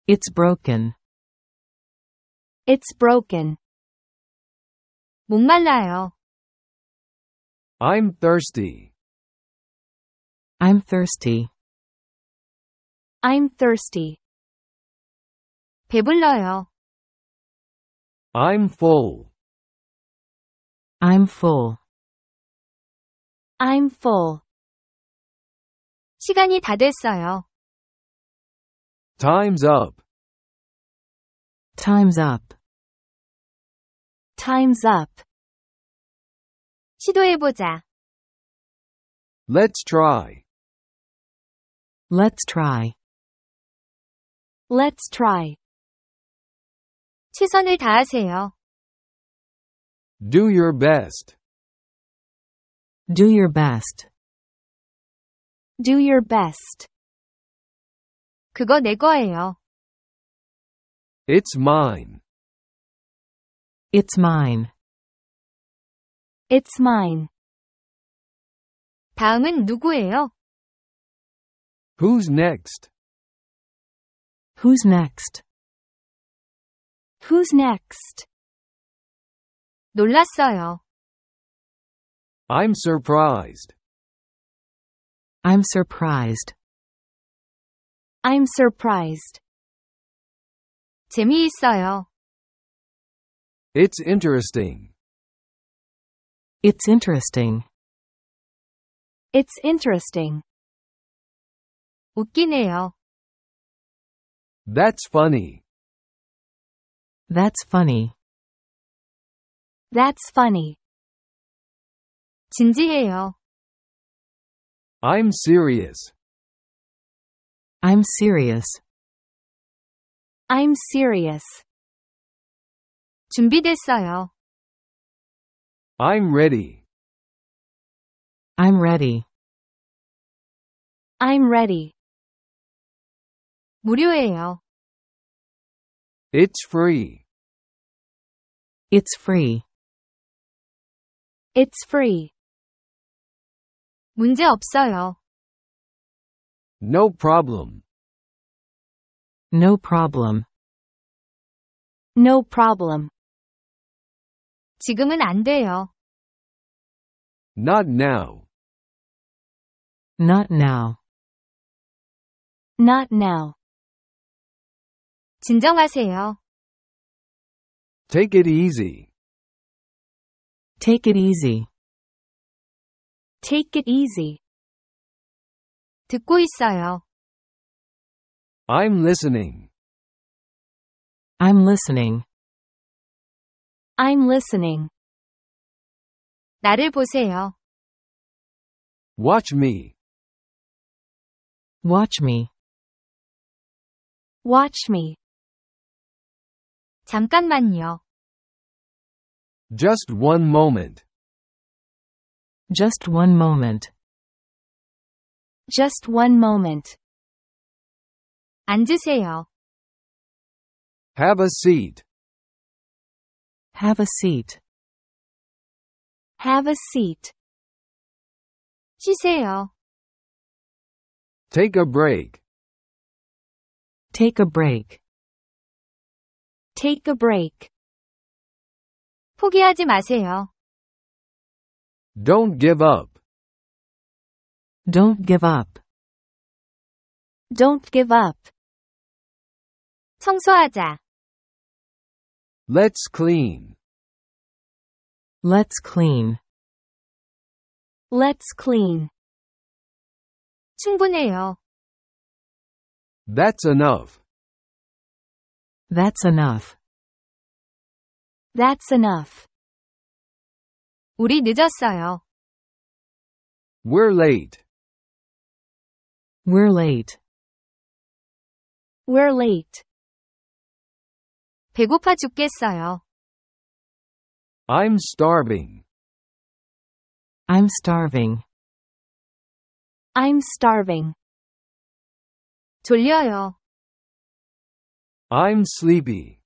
It's broken. It's broken. 못 i I'm thirsty. I'm thirsty. I'm thirsty. 배불러요. I'm full. I'm full. I'm full. 시간이 다 됐어요. Time's up. Time's up. Time's up. 시도해 let Let's try. Let's try. Let's try. 최선을 다하세요. Do your best. Do your best. Do your best. 그거 내 거예요. It's mine. It's mine. It's mine. 다음은 누구예요? Who's next? Who's next? Who's next? 놀랐어요. I'm surprised. I'm surprised. I'm surprised. 재미있어요. It's interesting. It's interesting. It's interesting. 웃기네요. That's funny. That's funny. That's funny. 진지해요. I'm serious. I'm serious. I'm serious. 준비됐어요. I'm ready. I'm ready. I'm ready. 무료예요. It's free. It's free. It's free. 문제 없어요. No problem. No problem. No problem. 지금은 안 돼요. Not now. Not now. Not now. 진정하세요. Take it easy. Take it easy. Take it easy. 듣고 있어요. I'm listening. I'm listening. I'm listening. 나를 보세요. Watch me. Watch me. Watch me. 잠깐만요. Just one moment. Just one moment. Just one moment. 앉으세요. Have a seat. Have a seat. Have a seat. 쉬세요. Take a break. Take a break. Take a break. 포기하지 마세요. Don't give up. Don't give up. Don't give up. 청소하자. Let's clean. Let's clean. Let's clean. 충분해요. That's enough. That's enough. That's enough. 우리 늦었어요. We're late. We're late. We're late. 배고파 죽겠어요. I'm starving. I'm starving. I'm starving. 졸려요. I'm sleepy.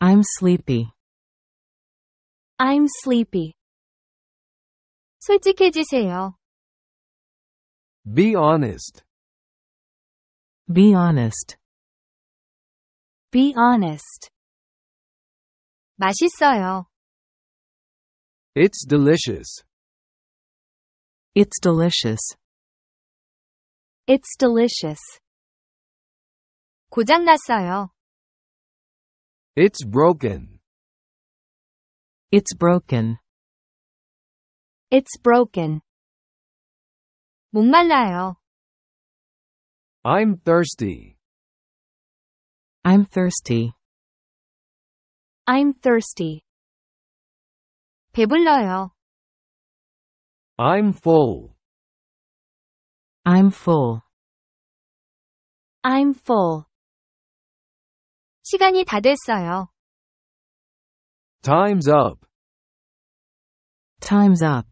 I'm sleepy. I'm sleepy. 솔직해지세요. Be honest. Be honest. Be honest. 맛있어요. It's delicious. It's delicious. It's delicious. 고장났어요. It's broken. It's broken. It's broken. 목말라요. I'm thirsty. I'm thirsty. I'm thirsty. 배불러요. I'm full. I'm full. I'm full. 시간이 다 됐어요. Time's up. Time's up.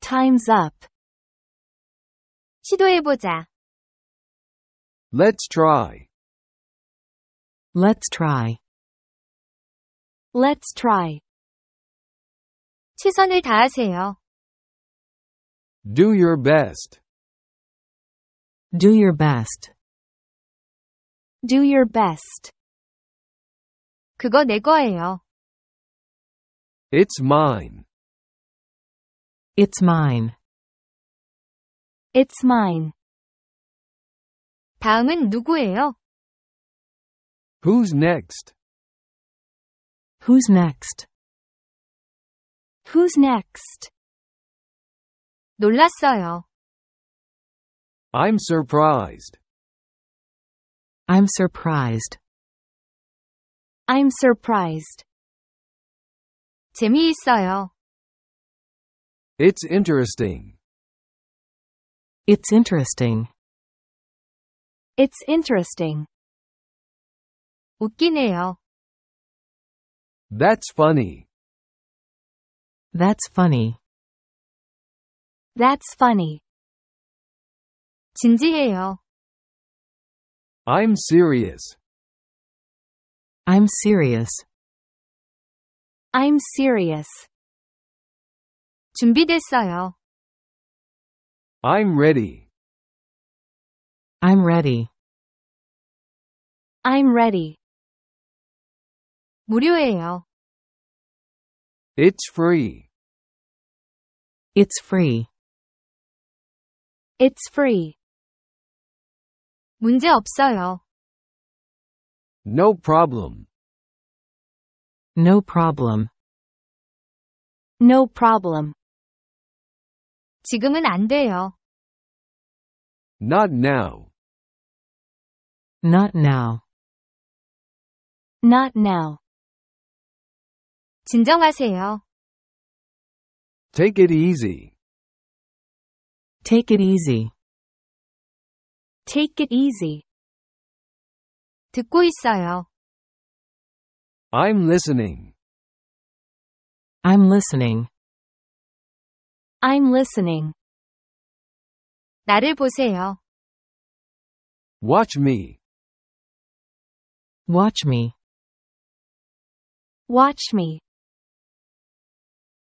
Time's up. 시도해 let Let's try. Let's try. Let's try. 최선을 다하세요. Do your best. Do your best. Do your best. 그거 내 거예요. It's mine. It's mine. It's mine. 다음은 누구예요? Who's next? Who's next? Who's next? 놀랐어요. I'm surprised. I'm surprised. I'm surprised. 재미있어요. It's interesting. It's interesting. It's interesting. 웃기네요. That's funny. That's funny. That's funny. 진지해요. I'm serious. I'm serious. I'm serious. 준비됐어요. I'm ready. I'm ready. I'm ready. 무료예요. It's free. It's free. It's free. 문제 없어요. No problem. No problem. No problem. 지금은 안 돼요. Not now. Not now. Not now. 진정하세요. Take it easy. Take it easy. Take it easy. 듣고 있어요. I'm listening. I'm listening. I'm listening. 나를 보세요. Watch me. Watch me. Watch me.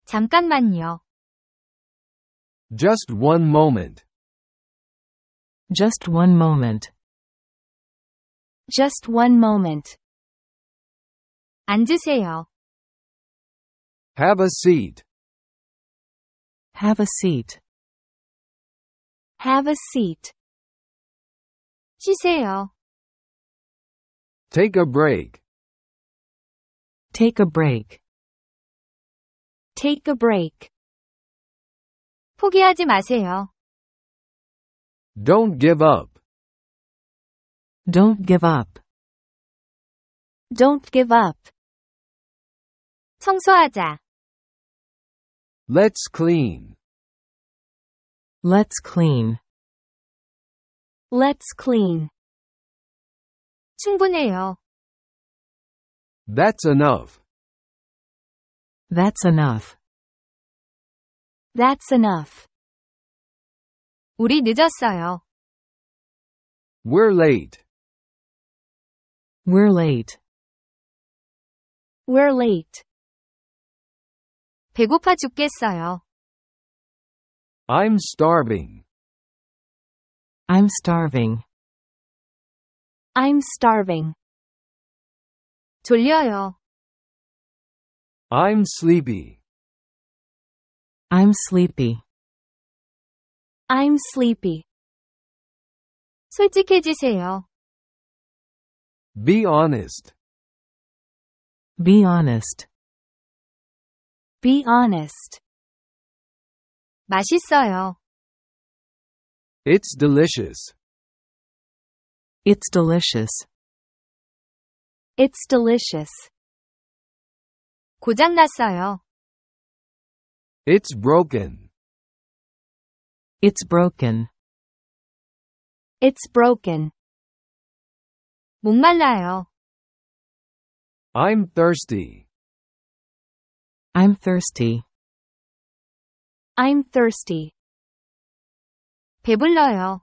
잠깐만요. Just one moment. Just one moment. Just one moment. 앉으세요. Have a seat. Have a seat. Have a seat. 쉬세요. Take a break. Take a break. Take a break. 포기하지 마세요. Don't give up. Don't give up. Don't give up. 청소하자. Let's clean. Let's clean. Let's clean. 충분해요. That's enough. That's enough. That's enough. 우리 늦었어요. We're late. We're late. We're late. 배고파 죽겠어요. I'm starving. I'm starving. I'm starving. 졸려요. I'm sleepy. I'm sleepy. I'm sleepy. 솔직해지세요. Be honest. Be honest. Be honest. 맛있어요. It's delicious. It's delicious. It's delicious. It's broken. It's broken. It's broken. 못 i I'm thirsty. I'm thirsty. I'm thirsty. 배불러요.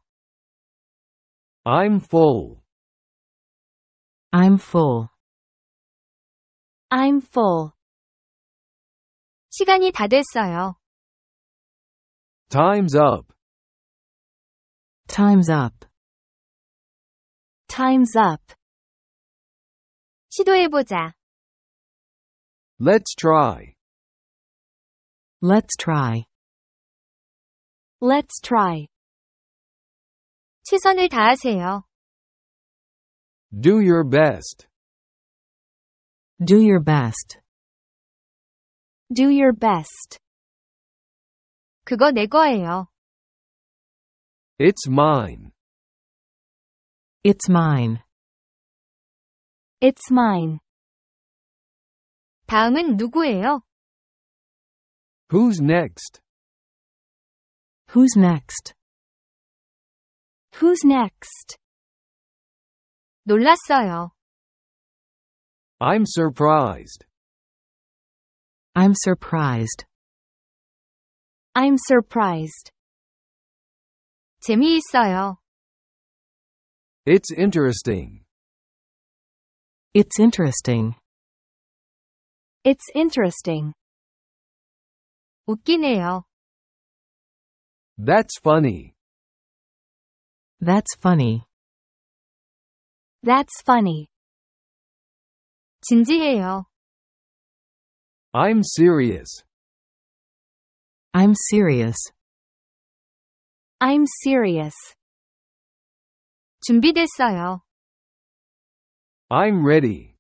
I'm full. I'm full. I'm full. 시간이 다 됐어요. Time's up. Time's up. Time's up. 시도해보자. Let's try. Let's try. Let's try. 최선을 다하세요. Do your best. Do your best. Do your best. 그거 내 거예요. It's mine. It's mine. It's mine. 다음은 누구예요? Who's next? Who's next? Who's next? 놀랐어요. I'm surprised. I'm surprised. I'm surprised. 재미있어요. It's interesting. It's interesting. It's interesting. 웃기네요. That's funny. That's funny. That's funny. 진지해요. I'm serious. I'm serious. I'm serious. 준비됐어요. I'm ready.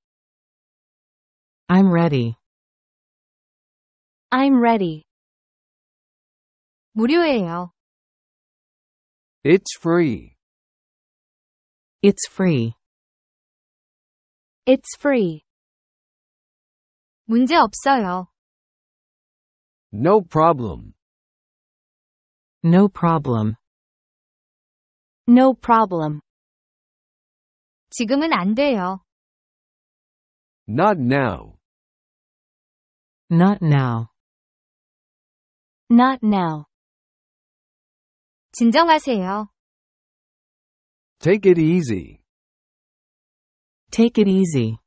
I'm ready. I'm ready. 무료예요. It's free. It's free. It's free. 문제 없어요. No problem. No problem. No problem. 지금은 안 돼요. Not now. Not now. Not now. 진정하세요. Take it easy. Take it easy.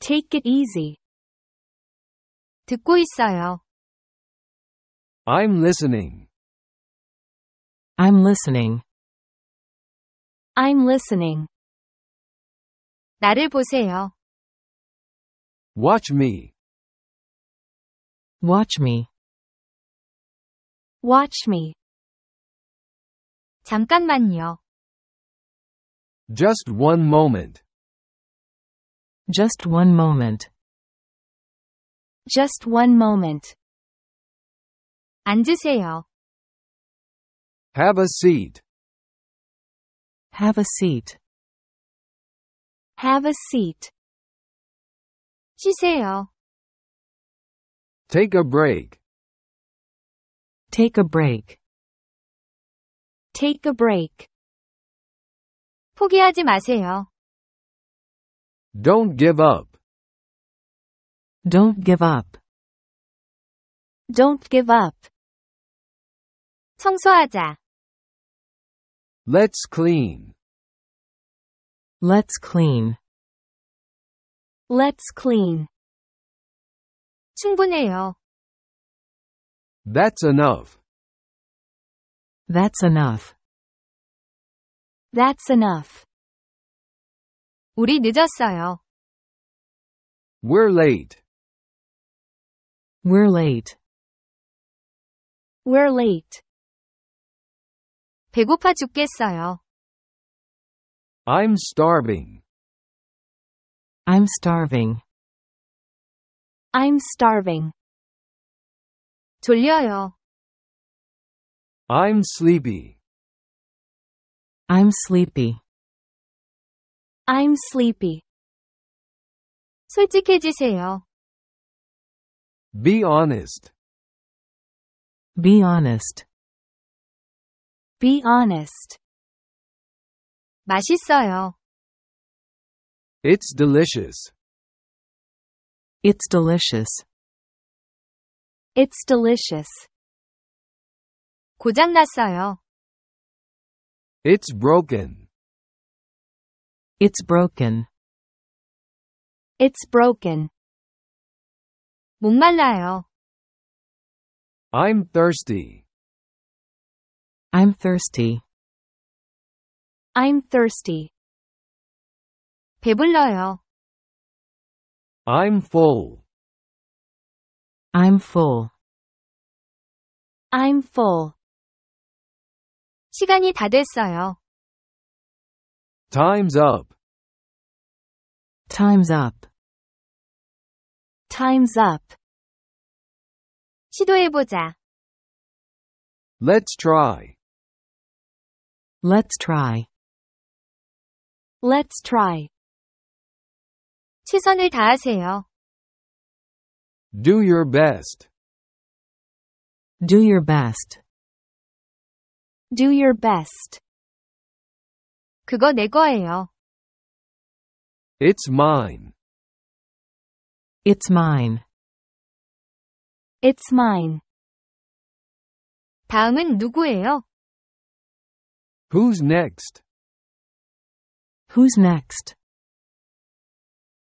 Take it easy. 듣고 있어요. I'm listening. I'm listening. I'm listening. 나를 보세요. Watch me. Watch me. Watch me. 잠깐만요. Just one moment. Just one moment. Just one moment. 앉으세요. Have a seat. Have a seat. Have a seat. 쉬세요. Take a break. Take a break. Take a break. 포기하지 마세요. Don't give up. Don't give up. Don't give up. 청소하자. Let's clean. Let's clean. Let's clean. 충분해요. That's enough. That's enough. That's enough. 우리 늦었어요. We're late. We're late. We're late. 배고파 죽겠어요. I'm starving. I'm starving. I'm starving. 졸려요. I'm sleepy. I'm sleepy. I'm sleepy. 솔직해지세요. Be honest. Be honest. Be honest. 맛있어요. It's delicious. It's delicious. It's delicious. 고장났어요. It's broken. It's broken. It's broken. 목말라요. I'm thirsty. I'm thirsty. I'm thirsty. 배불러요. I'm full. I'm full. I'm full. 시간이 다 됐어요. Time's up. Time's up. Time's up. 시도해보자. Let's try. Let's try. Let's try. 최선을 다하세요. Do your best. Do your best. Do your best. 그거 내 거예요. It's mine. It's mine. It's mine. 다음은 누구예요? Who's next? Who's next?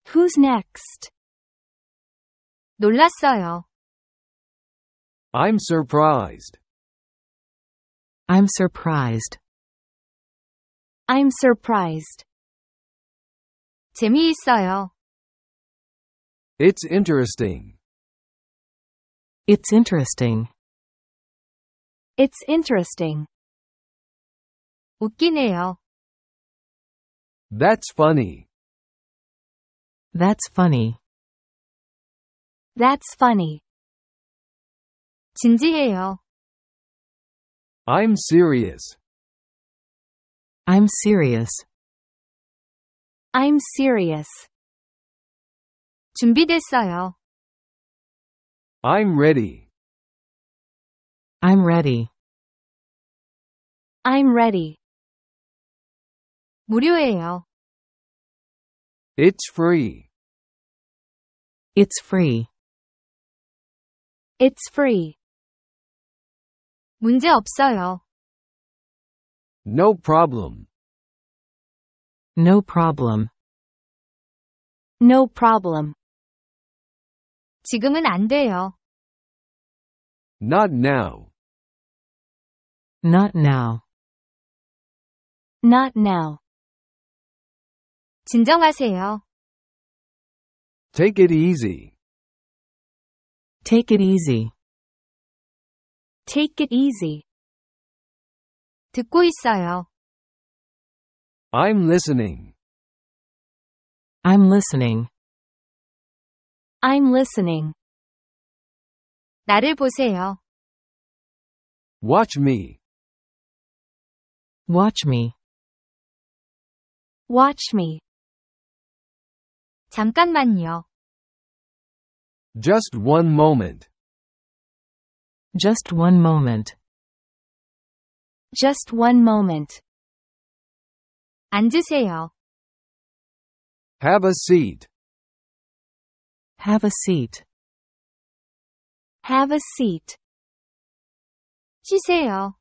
Who's next? 놀랐어요. I'm surprised. I'm surprised. I'm surprised. 재미있어요. It's interesting. It's interesting. It's interesting. 웃기네요. That's funny. That's funny. That's funny. 진지해요. I'm serious. I'm serious. I'm serious. 준비됐어요. I'm ready. I'm ready. I'm ready. 무료예요. It's free. It's free. It's free. 문제 없어요. No problem. No problem. No problem. 지금은 안 돼요. Not now. Not now. Not now. 진정하세요. Take it easy. Take it easy. Take it easy. 듣고 있어요. I'm listening. I'm listening. I'm listening. 나를 보세요. Watch me. Watch me. Watch me. 잠깐만요. Just one moment. Just one moment. Just one moment. 앉으세요. Have a seat. Have a seat. Have a seat. 쉬세요.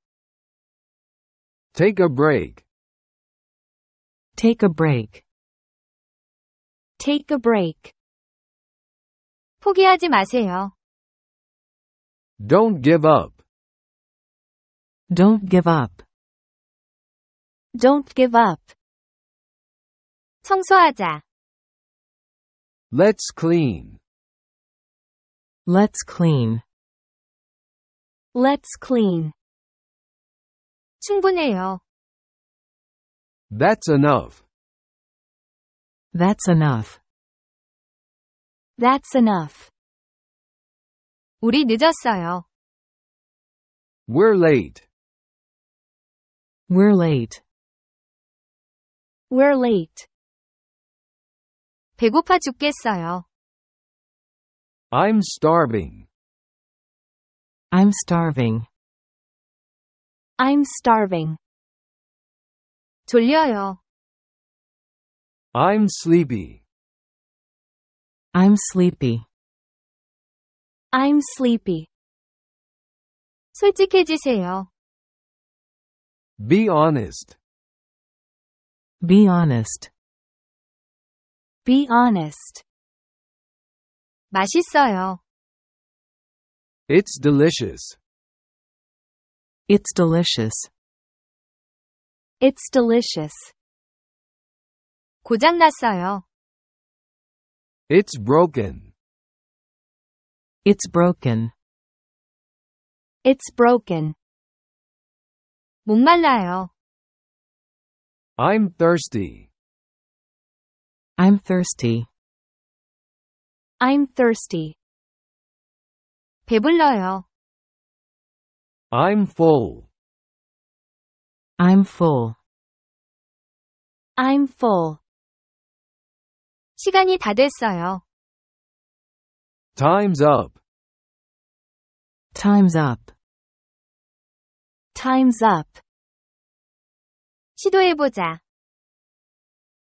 Take a break. Take a break. Take a break. 포기하지 마세요. Don't give up. Don't give up. Don't give up. 청소하자. Let's clean. Let's clean. Let's clean. 충분해요. That's enough. That's enough. That's enough. 우리 늦었어요. We're late. We're late. We're late. 배고파 죽겠어요. I'm starving. I'm starving. I'm starving. 졸려요. I'm sleepy. I'm sleepy. I'm sleepy. 솔직해지세요. Be honest. Be honest. Be honest. 맛있어요. It's delicious. It's delicious. It's delicious. 고장났어요. It's broken. It's broken. It's broken. 목말라요. I'm thirsty. I'm thirsty. I'm thirsty. 배불러요. I'm full. I'm full. I'm full. 시간이 다 됐어요. Time's up. Time's up. Time's up. 시도해보자.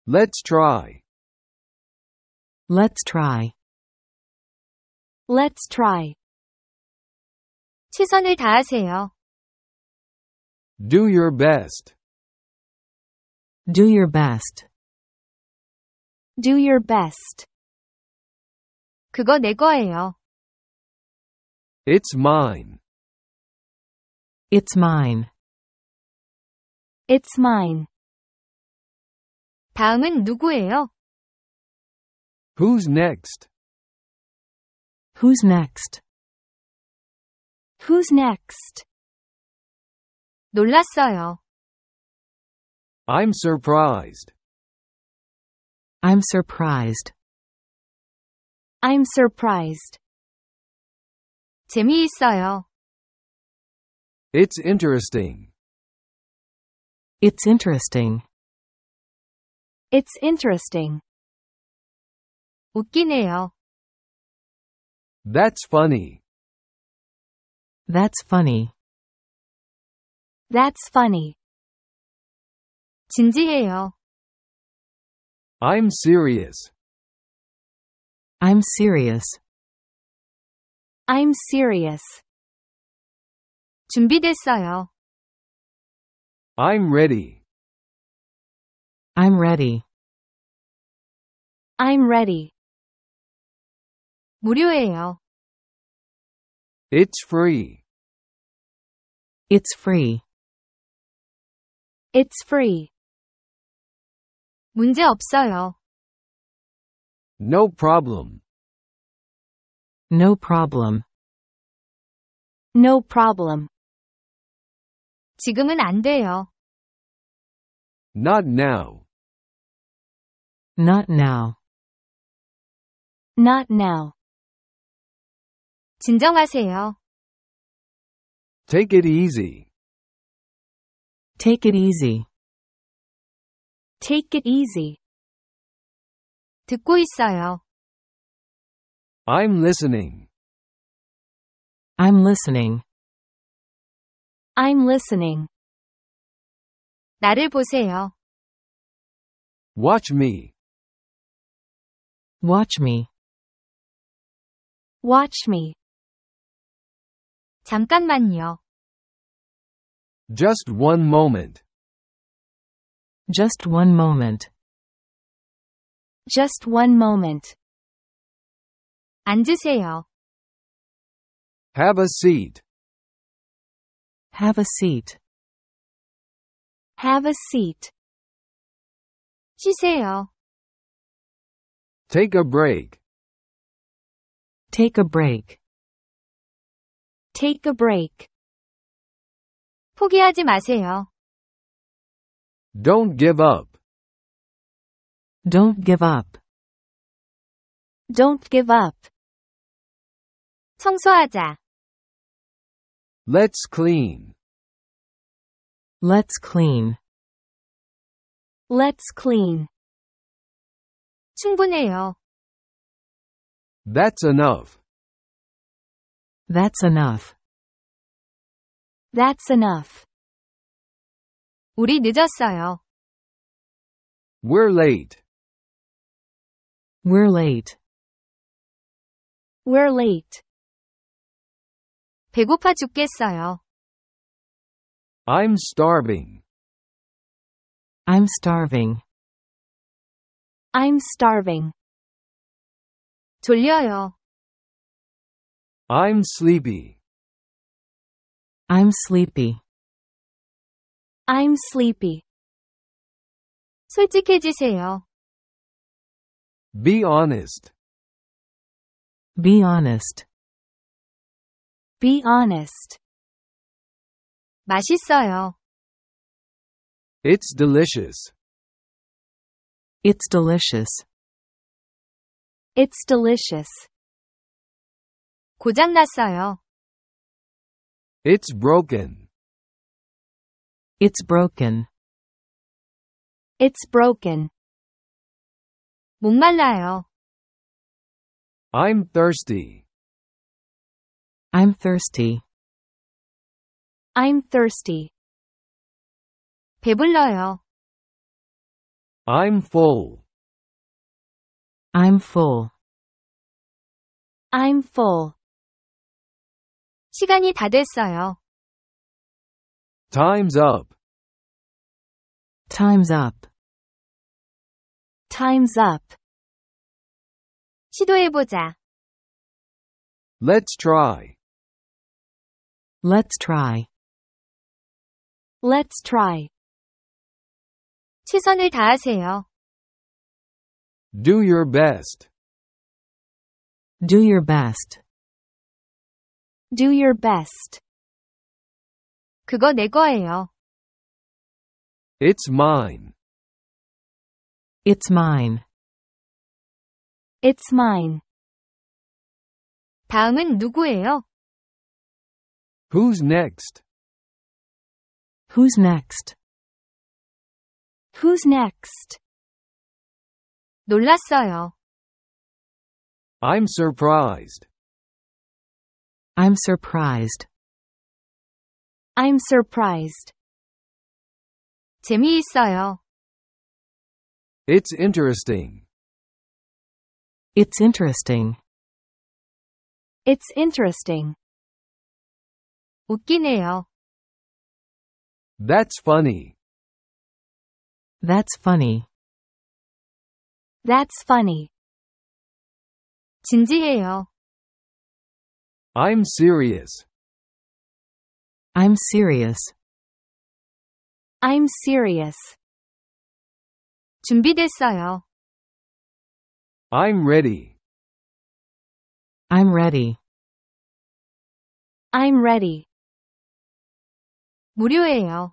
Let's try. Let's try. Let's try. 최선을 다하세요. Do your best. Do your best. Do your best. 그거 내 거예요. It's mine. It's mine. It's mine. 다음은 누구예요? Who's next? Who's next? Who's next? 놀랐어요. I'm surprised. I'm surprised. I'm surprised. 재미있어요. It's interesting. It's interesting. It's interesting. 웃기네요. That's funny. That's funny. That's funny. 진지해요. I'm serious. I'm serious. I'm serious. 준비됐어요. I'm ready. I'm ready. I'm ready. 무료예요. It's free. It's free. It's free. 문제 없어요. No problem. No problem. No problem. 지금은 안 돼요. Not now. Not now. Not now. 진정하세요. Take it easy. Take it easy. Take it easy. 듣고 있어요. I'm listening. I'm listening. I'm listening. 나를 보세요. Watch me. Watch me. Watch me. 잠깐만요. Just one moment. Just one moment. Just one moment. 앉으세요. Have a seat. Have a seat. Have a seat. 쉬세요. Take a break. Take a break. Take a break. 포기하지 마세요. Don't give up. Don't give up. Don't give up. 청소하자. Let's clean. Let's clean. Let's clean. 충분해요. That's enough. That's enough. That's enough. 우리 늦었어요. We're late. We're late. We're late. 배고파 죽겠어요. I'm starving. I'm starving. I'm starving. 졸려요. I'm sleepy. I'm sleepy. I'm sleepy. 솔직해지세요. Be honest. Be honest. Be honest. 맛있어요. It's delicious. It's delicious. It's delicious. It's broken. It's broken. It's broken. 목말라요. I'm thirsty. I'm thirsty. I'm thirsty. 배불러요. I'm full. I'm full. I'm full. 시간이 다 됐어요. Time's up. Time's up. Time's up. 시도해보자. Let's try. Let's try. Let's try. 최선을 다하세요. Do your best. Do your best. Do your best. 그거 내 거예요. It's mine. It's mine. It's mine. 다음은 누구예요? Who's next? Who's next? Who's next? 놀랐어요. I'm surprised. I'm surprised. I'm surprised. 재미있어요. It's interesting. It's interesting. It's interesting. 웃기네요. That's funny. That's funny. That's funny. 진지해요. I'm serious. I'm serious. I'm serious. 준비됐어요. I'm ready. I'm ready. I'm ready. 무료예요.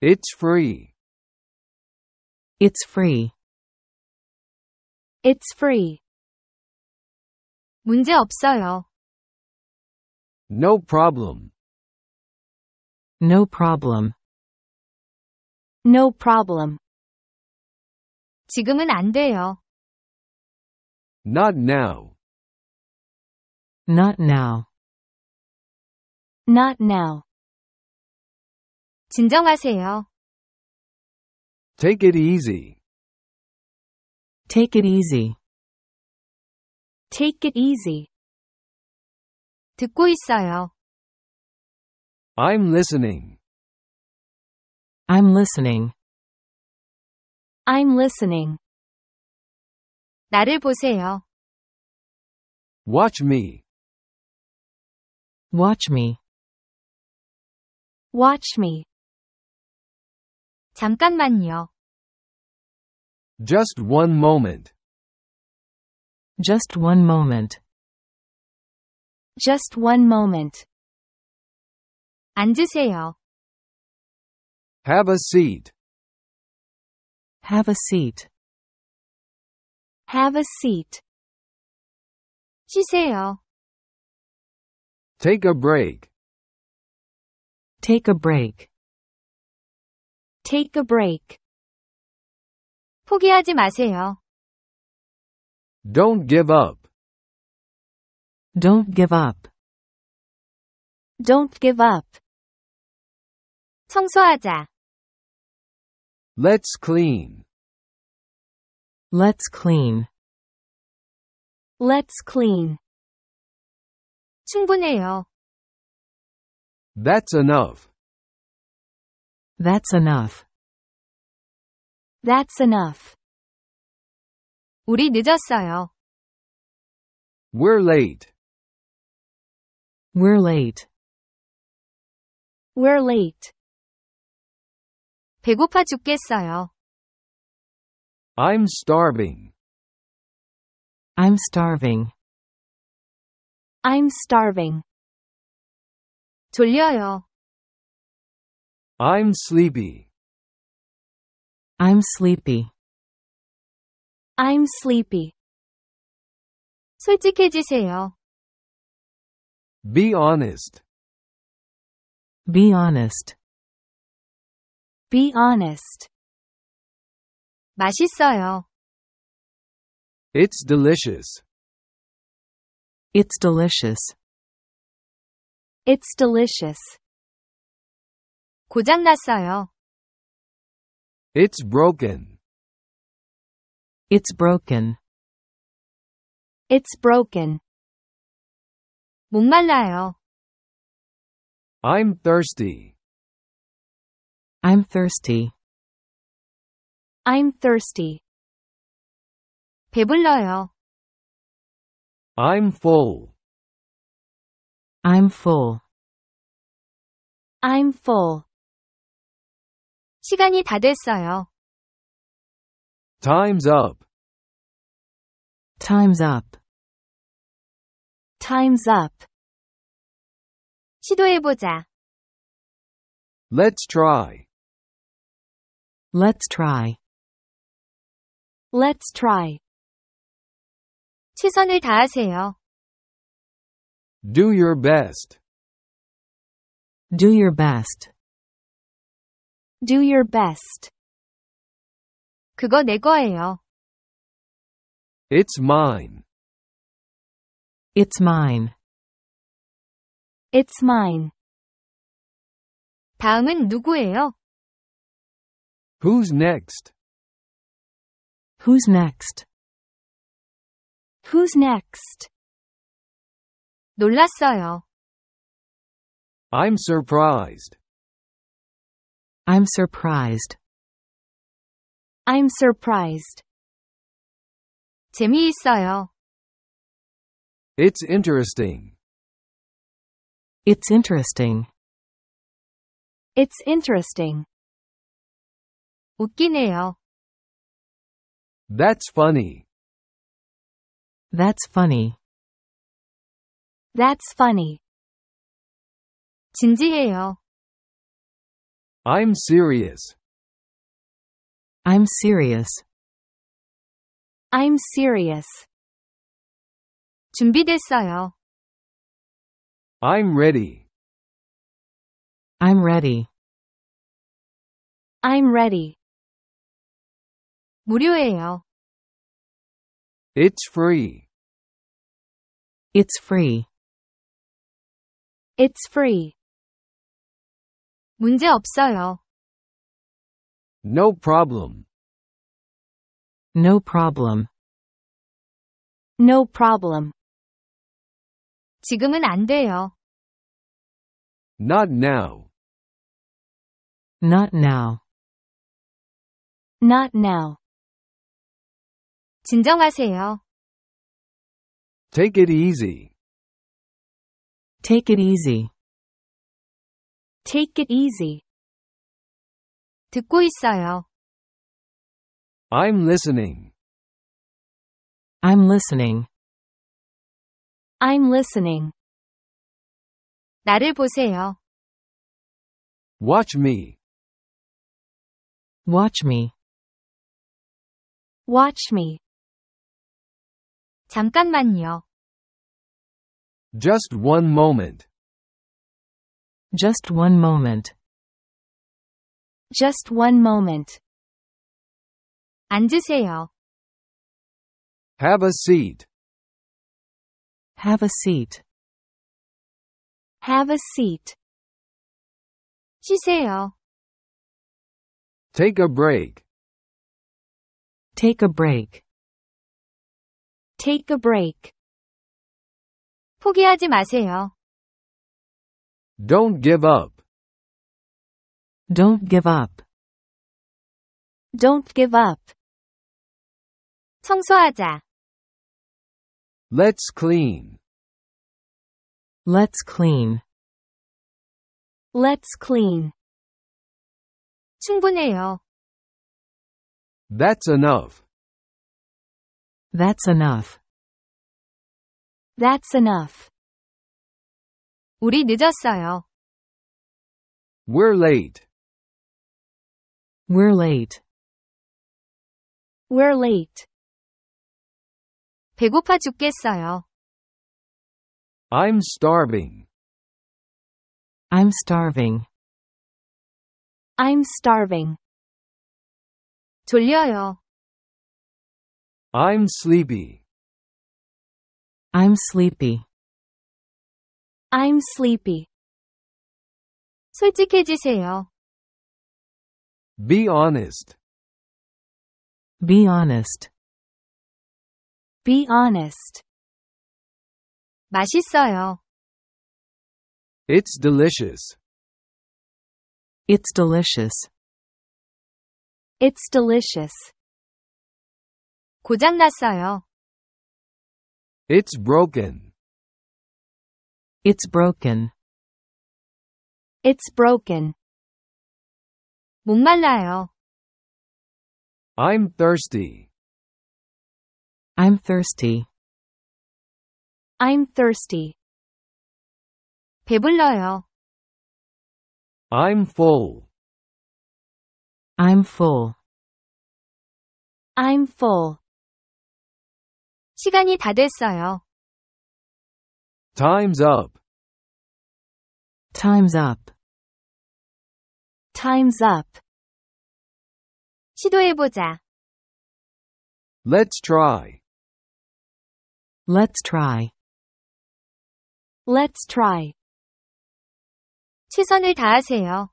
It's free. It's free. It's free. 문제 없어요. No problem. No problem. No problem. 지금은 안 돼요. Not now. Not now. Not now. 진정하세요. Take it easy. Take it easy. Take it easy. 듣고 있어요. I'm listening. I'm listening. I'm listening. 나를 보세요. Watch me. Watch me. Watch me. 잠깐만요. Just one moment. Just one moment. Just one moment. 앉으세요. Have a seat. Have a seat. Have a seat. 쉬세요. Take a break. Take a break. Take a break. 포기하지 마세요. Don't give up. Don't give up. Don't give up. 청소하자. Let's clean. Let's clean. Let's clean. 충분해요. That's enough. That's enough. That's enough. 우리 늦었어요. We're late. We're late. We're late. 배고파 죽겠어요. I'm starving. I'm starving. I'm starving. 졸려요. I'm sleepy. I'm sleepy. I'm sleepy. 솔직해지세요. Be honest. Be honest. Be honest. 맛있어요. It's delicious. It's delicious. It's delicious. 고장났어요. It's broken. It's broken. It's broken. 목말라요. I'm thirsty. I'm thirsty. I'm thirsty. 배불러요. I'm full. I'm full. I'm full. 시간이 다 됐어요. Time's up. Time's up. Time's up. 시도해보자. Let's try. Let's try. Let's try. 최선을 다하세요. Do your best. Do your best. Do your best. 그거 내 거예요. It's mine. It's mine. It's mine. 다음은 누구예요? Who's next? Who's next? Who's next? 놀랐어요. I'm surprised. I'm surprised. I'm surprised. 재미있어요. It's interesting. It's interesting. It's interesting. 웃기네요. That's funny. That's funny. That's funny. 진지해요. I'm serious. I'm serious. I'm serious. 준비됐어요. I'm ready. I'm ready. I'm ready. 무료예요. It's free. It's free. It's free. 문제 없어요. No problem. No problem. No problem. 지금은 안 돼요. Not now. Not now. Not now. 진정하세요. Take it easy. Take it easy. Take it easy. 듣고 있어요. I'm listening. I'm listening. I'm listening. 나를 보세요. Watch me. Watch me. Watch me. 잠깐만요. Just one moment. Just one moment. Just one moment. 앉으세요. Have a seat. Have a seat. Have a seat. 쉬세요. Take a break. Take a break. Take a break. 포기하지 마세요. Don't give up. Don't give up. Don't give up. 청소하자. Let's clean. Let's clean. Let's clean. 충분해요. That's enough. That's enough. That's enough. 우리 늦었어요. We're late. We're late. We're late. 배고파 죽겠어요. I'm starving. I'm starving. I'm starving. 졸려요. I'm sleepy. I'm sleepy. I'm sleepy. 솔직해지세요. Be honest. Be honest. Be honest. 맛있어요. It's delicious. It's delicious. It's delicious. 고장났어요. It's broken. It's broken. It's broken. 목말라요. I'm thirsty. I'm thirsty. I'm thirsty. 배불러요. I'm full. I'm full. I'm full. 시간이 다 됐어요. Time's up. Time's up. Time's up. 시도해보자. Let's try. Let's try. Let's try. 최선을 다하세요.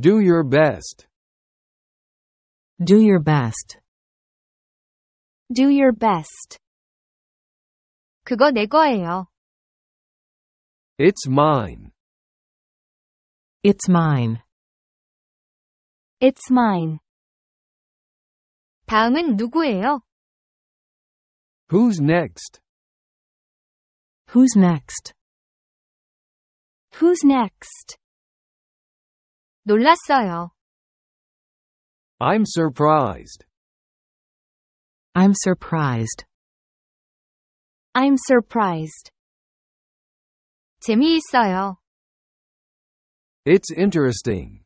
Do your best. Do your best. Do your best. 그거 내 거예요. It's mine. It's mine. It's mine. 다음은 누구예요? Who's next? Who's next? Who's next? 놀랐어요. I'm surprised. I'm surprised. I'm surprised. 재미있어요. It's interesting.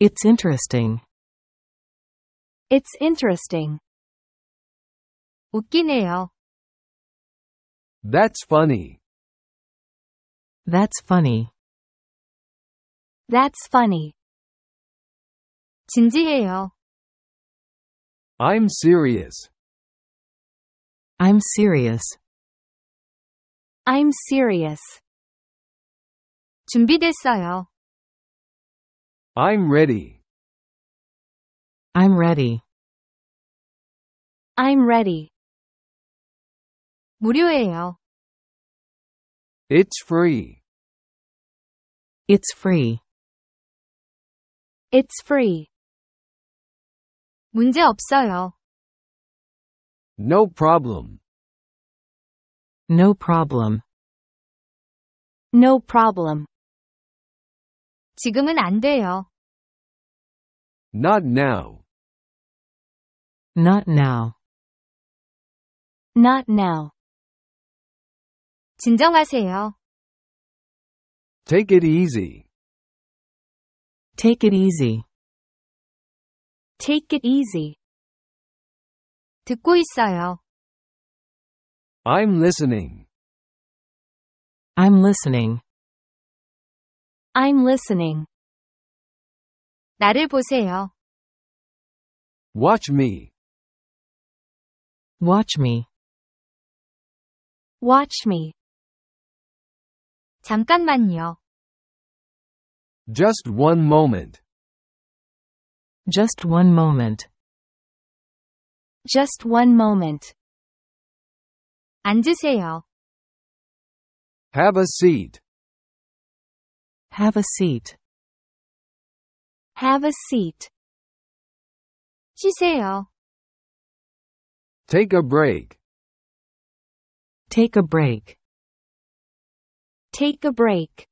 It's interesting. It's interesting. 웃기네요. That's funny. That's funny. That's funny. 진지해요. I'm serious. I'm serious. I'm serious. 준비됐어요. I'm ready. I'm ready. I'm ready. 무료예요. It's free. It's free. It's free. 문제 없어요. No problem. No problem. No problem. 지금은 안 돼요. Not now. Not now. Not now. 진정하세요. Take it easy. Take it easy. Take it easy. 듣고 있어요. I'm listening. I'm listening. I'm listening. 나를 보세요. Watch me. Watch me. Watch me. 잠깐만요. Just one moment. Just one moment. Just one moment. 앉으세요. Have a seat. Have a seat. Have a seat. 쉬세요. Take a break. Take a break. Take a break.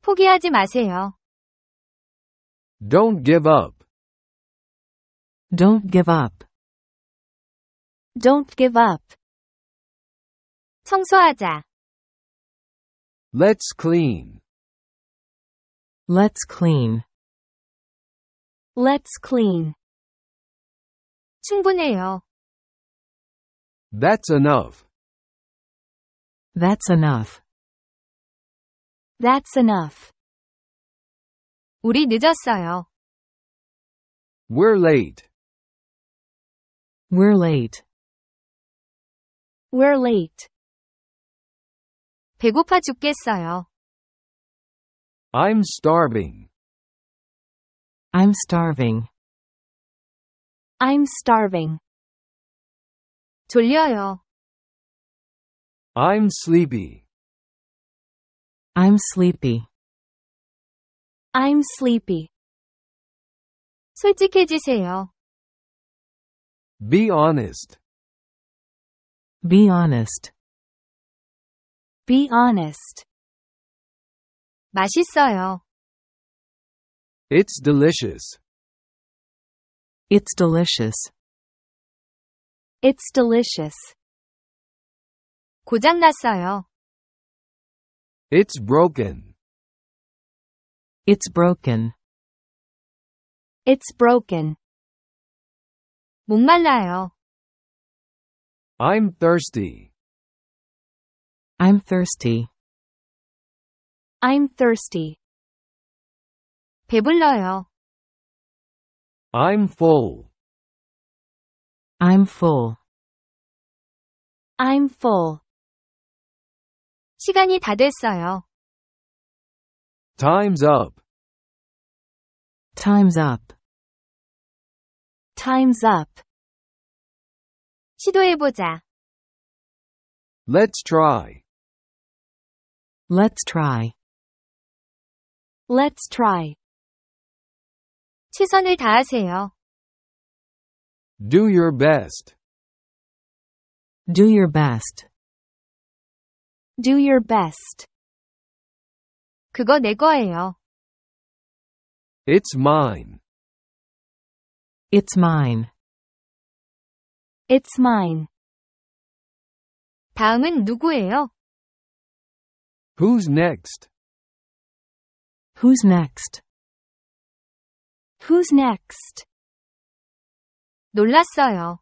포기하지 마세요. Don't give up. Don't give up. Don't give up. 청소하자. Let's clean. Let's clean. Let's clean. 충분해요. That's enough. That's enough. That's enough. 우리 늦었어요. We're late. We're late. We're late. 배고파 죽겠어요. I'm starving. I'm starving. I'm starving. 졸려요. I'm sleepy. I'm sleepy. I'm sleepy. 솔직해지세요. Be honest. Be honest. Be honest. 맛있어요. It's delicious. It's delicious. It's delicious. 고장났어요. It's broken. It's broken. It's broken. 목말라요. I'm thirsty. I'm thirsty. I'm thirsty. 배불러요. I'm full. I'm full. I'm full. 시간이 다 됐어요. Time's up. Time's up. Time's up. 시도해보자. Let's try. Let's try. Let's try. 최선을 다하세요. Do your best. Do your best. Do your best. 그거 내 거예요. It's mine. It's mine. It's mine. 다음은 누구예요? Who's next? Who's next? Who's next? 놀랐어요.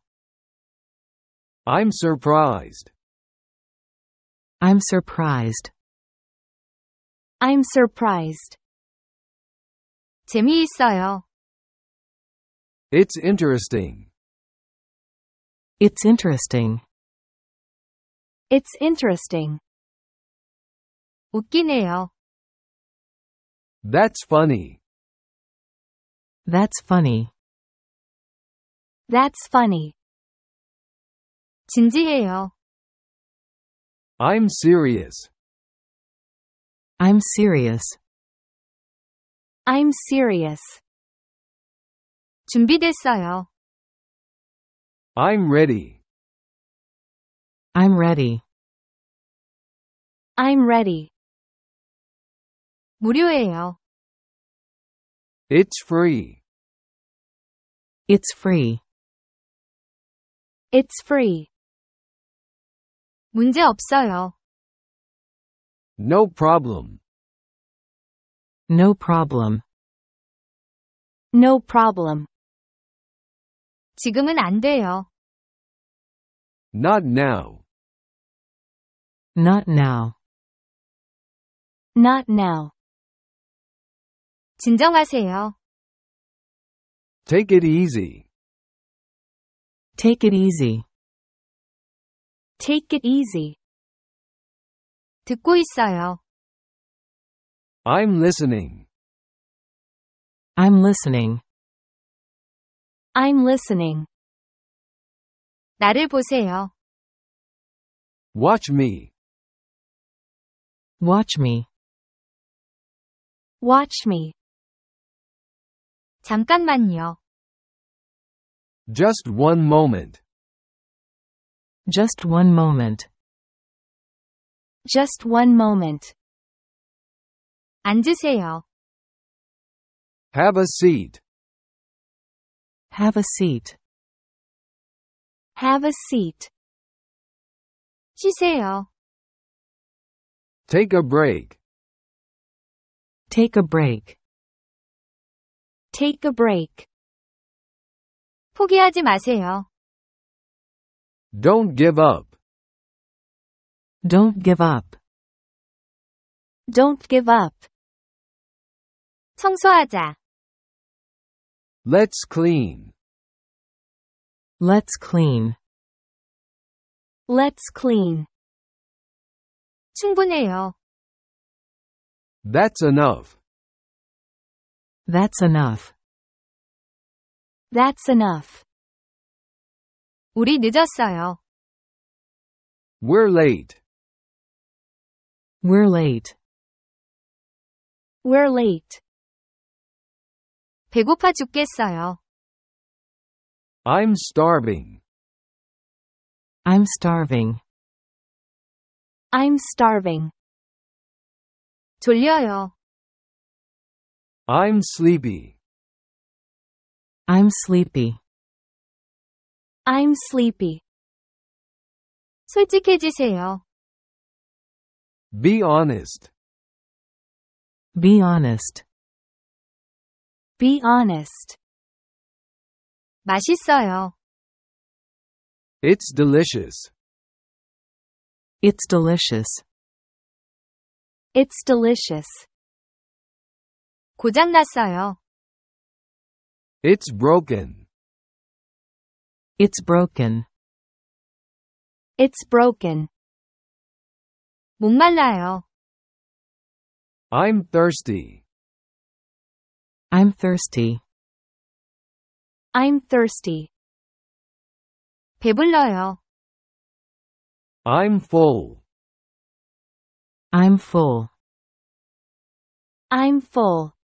I'm surprised. I'm surprised. I'm surprised. 재미있어요. It's interesting. It's interesting. It's interesting. 웃기네요. That's funny. That's funny. That's funny. 진지해요. I'm serious. I'm serious. I'm serious. 준비됐어요. I'm ready. I'm ready. I'm ready. 무료예요. It's free. It's free. It's free. 문제 없어요. No problem. No problem. No problem. 지금은 안 돼요. Not now. Not now. Not now. 진정하세요. Take it easy. Take it easy. Take it easy. 듣고 있어요. I'm listening. I'm listening. I'm listening. 나를 보세요. Watch me. Watch me. Watch me. 잠깐만요. Just one moment. Just one moment. Just one moment. 앉으세요. Have a seat. Have a seat. Have a seat. 쉬세요. Take a break. Take a break. Take a break. 포기하지 마세요. Don't give up. Don't give up. Don't give up. 청소하자. Let's clean. Let's clean. Let's clean. 충분해요. That's enough. That's enough. That's enough. 우리 늦었어요. We're late. We're late. We're late. 배고파 죽겠어요. I'm starving. I'm starving. I'm starving. 졸려요. I'm sleepy. I'm sleepy. I'm sleepy. 솔직해지세요. Be honest. Be honest. Be honest. 맛있어요. It's delicious. It's delicious. It's delicious. It's broken. It's broken. It's broken. 목말라요. I'm thirsty. I'm thirsty. I'm thirsty. 배불러요. I'm full. I'm full. I'm full.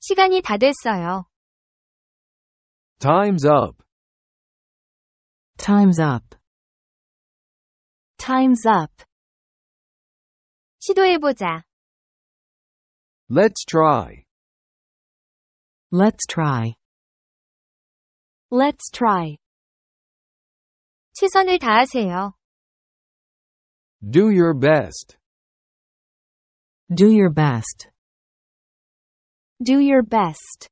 시간이 다 됐어요. Time's up. Time's up. Time's up. 시도해보자. Let's try. Let's try. Let's try. 최선을 다하세요. Do your best. Do your best. Do your best.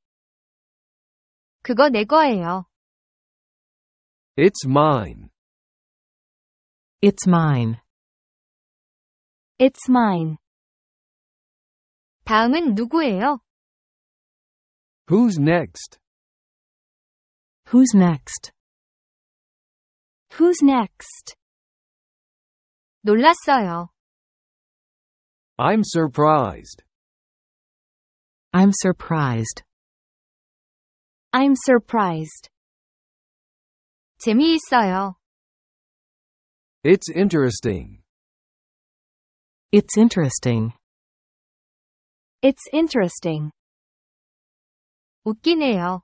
그거 내 거예요. It's mine. It's mine. It's mine. 다음은 누구예요? Who's next? Who's next? Who's next? 놀랐어요. I'm surprised. I'm surprised. I'm surprised. 재미있어요. It's interesting. It's interesting. It's interesting. 웃기네요.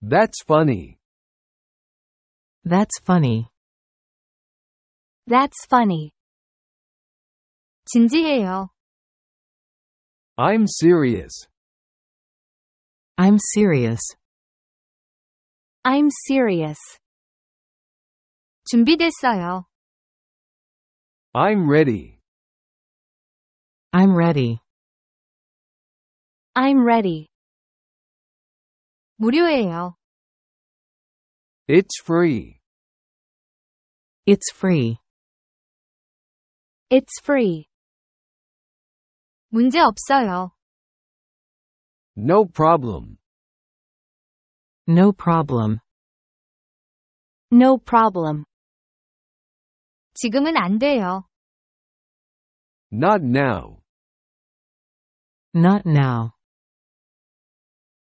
That's funny. That's funny. That's funny. 진지해요. I'm serious. I'm serious. I'm serious. 준비됐어요. I'm ready. I'm ready. I'm ready. 무료예요. It's free. It's free. It's free. 문제 없어요. No problem. No problem. No problem. 지금은 안 돼요. Not now. Not now.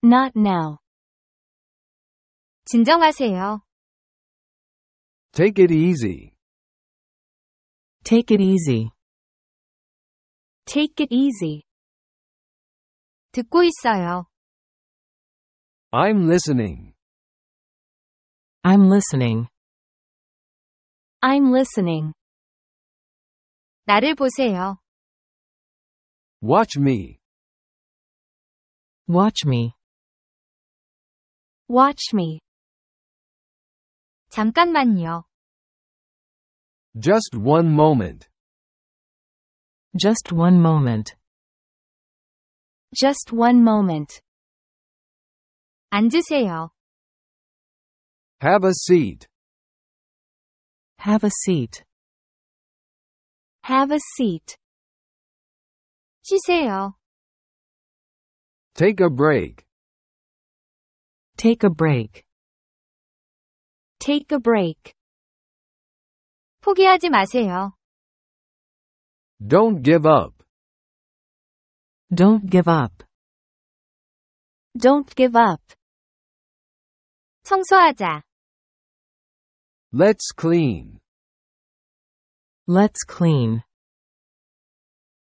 Not now. 진정하세요. Take it easy. Take it easy. Take it easy. 듣고 있어요. I'm listening. I'm listening. I'm listening. 나를 보세요. Watch me. Watch me. Watch me. 잠깐만요. Just one moment. Just one moment. Just one moment. 앉으세요. Have a seat. Have a seat. Have a seat. 쉬세요. Take a break. Take a break. Take a break. 포기하지 마세요. Don't give up. Don't give up. Don't give up. 청소하자. Let's clean. Let's clean.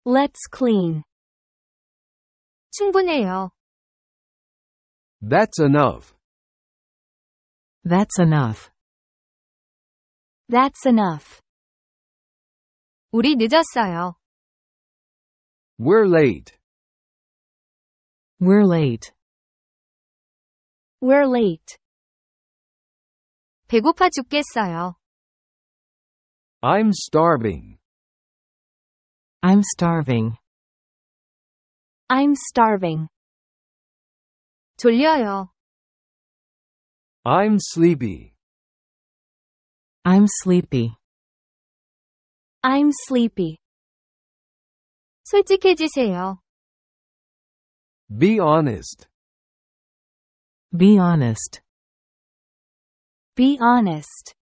Let's clean. 충분해요. That's enough. That's enough. That's enough. 우리 늦었어요. We're late. We're late. We're late. 배고파 죽겠어요. I'm starving. I'm starving. I'm starving. 졸려요. I'm sleepy. I'm sleepy. I'm sleepy. 솔직해지세요. Be honest. Be honest. Be honest.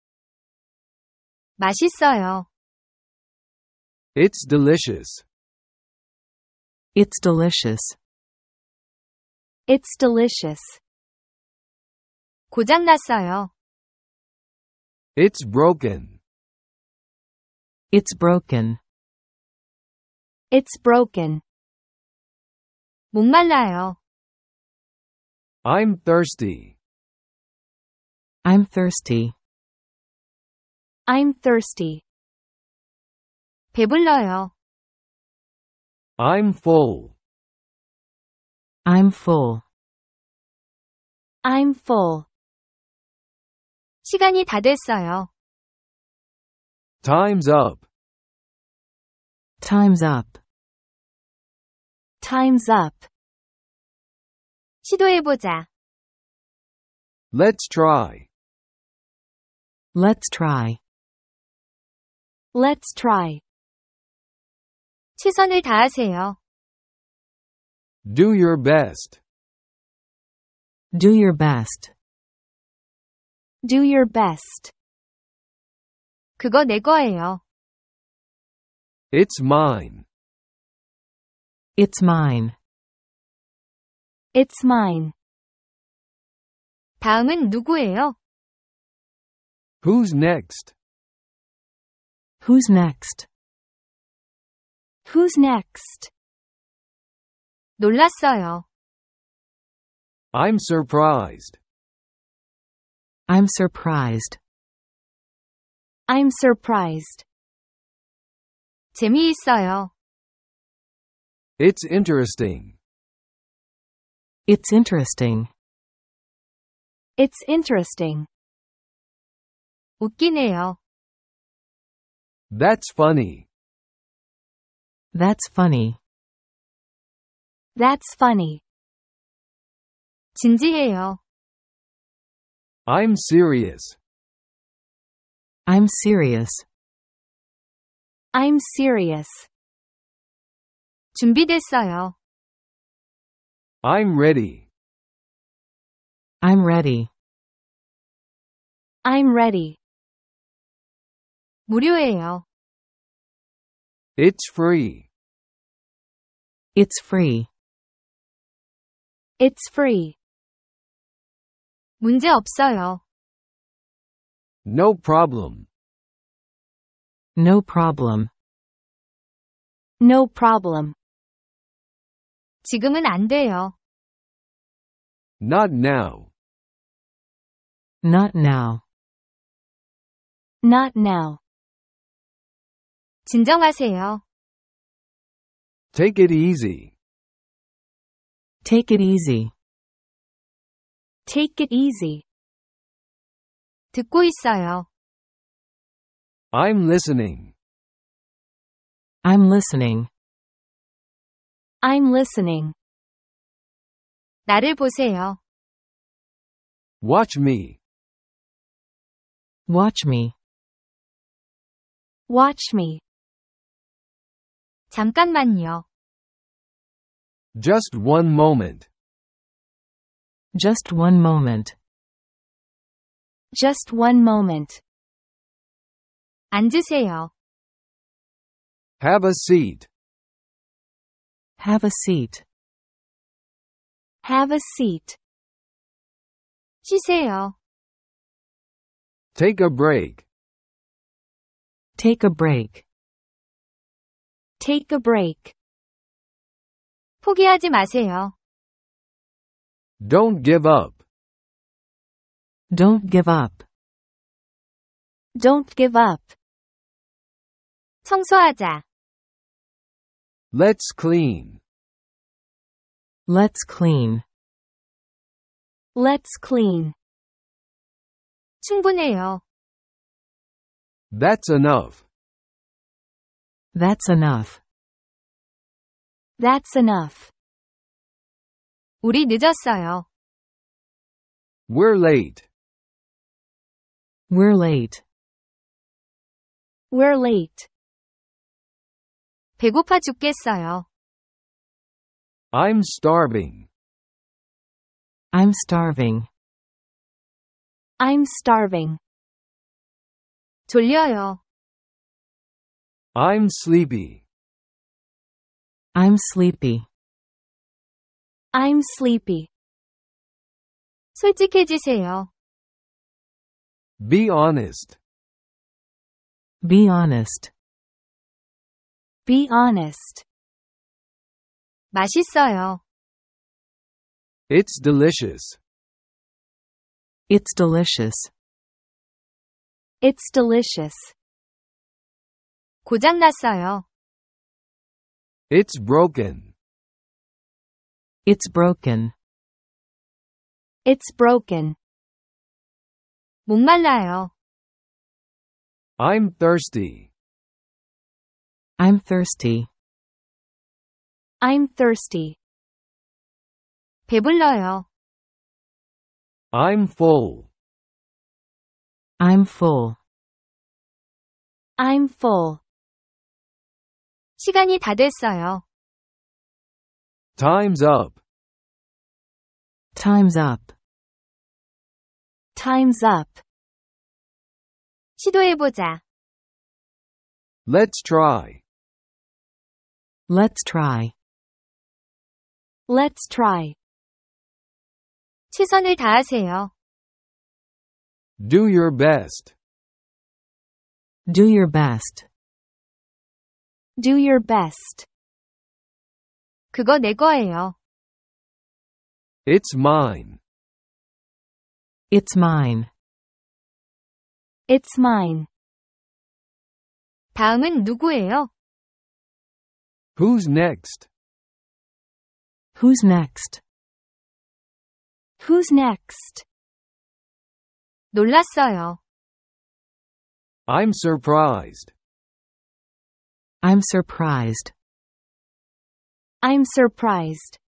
맛있어요. It's delicious. It's delicious. It's delicious. 고장났어요. It's broken. It's broken. It's broken. 목말라요. I'm thirsty. I'm thirsty. I'm thirsty. 배불러요. I'm full. I'm full. I'm full. 시간이 다 됐어요. Time's up. Time's up. Time's up. 시도해보자. Let's try. Let's try. Let's try. 최선을 다하세요. Do your best. Do your best. Do your best. 그거 내 거예요. It's mine. It's mine. It's mine. 다음은 누구예요? Who's next? Who's next? Who's next? 놀랐어요. I'm surprised. I'm surprised. I'm surprised. 재미있어요. It's interesting. It's interesting. It's interesting. 웃기네요. That's funny. That's funny. That's funny. 진지해요. I'm serious. I'm serious. I'm serious. 준비됐어요. I'm ready. I'm ready. I'm ready. 무료예요. It's free. It's free. It's free. 문제 없어요. No problem. No problem. No problem. 지금은 안 돼요. Not now. Not now. Not now. 진정하세요. Take it easy. Take it easy. Take it easy. 듣고 있어요. I'm listening. I'm listening. I'm listening. 나를 보세요. Watch me. Watch me. Watch me. 잠깐만요. Just one moment. Just one moment. Just one moment. 앉으세요. Have a seat. Have a seat. Have a seat. 쉬세요. Take a break. Take a break. Take a break. 포기하지 마세요. Don't give up. Don't give up. Don't give up. 청소하자. Let's clean. Let's clean. Let's clean. 충분해요. That's enough. That's enough. That's enough. 우리 늦었어요. We're late. We're late. We're late. 배고파 죽겠어요. I'm starving. I'm starving. I'm starving. 졸려요. I'm sleepy. I'm sleepy. I'm sleepy. 솔직해지세요. Be honest. Be honest. Be honest. 맛있어요. It's delicious. It's delicious. It's delicious. 고장났어요. It's broken. It's broken. It's broken. 말라요. I'm thirsty. I'm thirsty. I'm thirsty. 배불러요. I'm full. I'm full. I'm full. 시간이 다 됐어요. Time's up. Time's up. Time's up. 시도해보자. Let's try. Let's try. Let's try. 최선을 다하세요. Do your best. Do your best. Do your best. 그거 내 거예요. It's mine. It's mine. It's mine. 다음은 누구예요? Who's next? Who's next? Who's next? 놀랐어요. I'm surprised. I'm surprised. I'm surprised.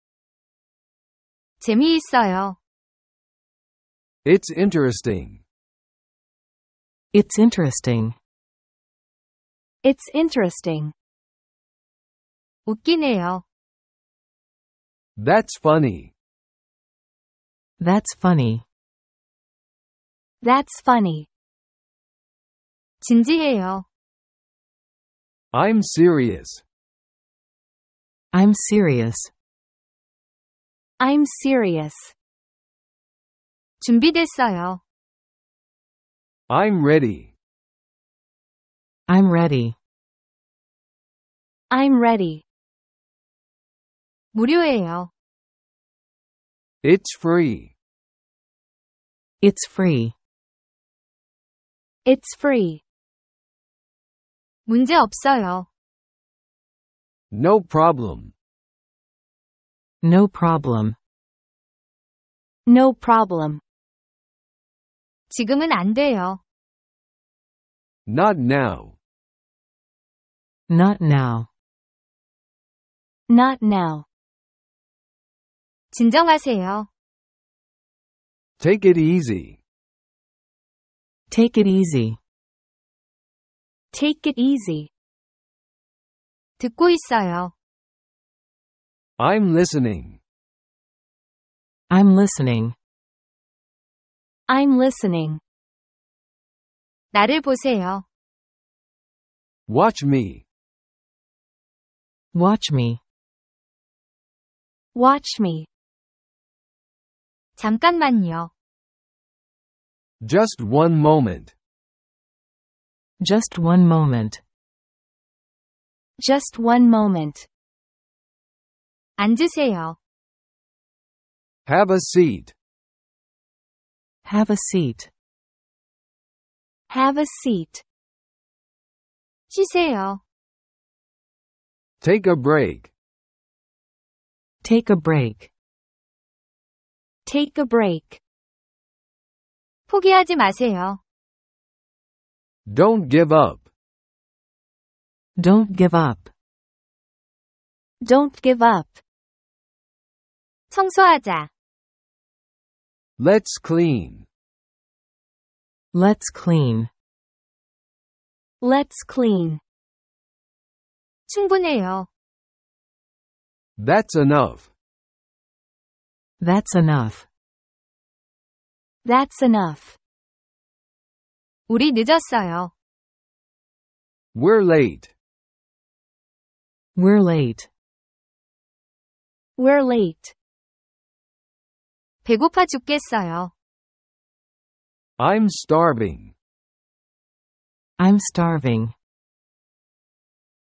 재미있어요. It's interesting. It's interesting. It's interesting. 웃기네요. That's funny. That's funny. That's funny. 진지해요. I'm serious. I'm serious. I'm serious. 준비됐어요. I'm ready. I'm ready. I'm ready. 무료예요. It's free. It's free. It's free. 문제 없어요. No problem. No problem. No problem. 지금은 안 돼요. Not now. Not now. Not now. 진정하세요. Take it easy. Take it easy. Take it easy. 듣고 있어요. I'm listening. I'm listening. I'm listening. 나를 보세요. Watch me. Watch me. Watch me. 잠깐만요. Just one moment. Just one moment. Just one moment. 앉으세요. Have a seat. Have a seat. Have a seat. 쉬세요. Take a break. Take a break. Take a break. 포기하지 마세요. Don't give up. Don't give up. Don't give up. 청소하자. Let's clean. Let's clean. Let's clean. 충분해요. That's enough. That's enough. That's enough. 우리 늦었어요. We're late. We're late. We're late. 배고파 죽겠어요. I'm starving. I'm starving.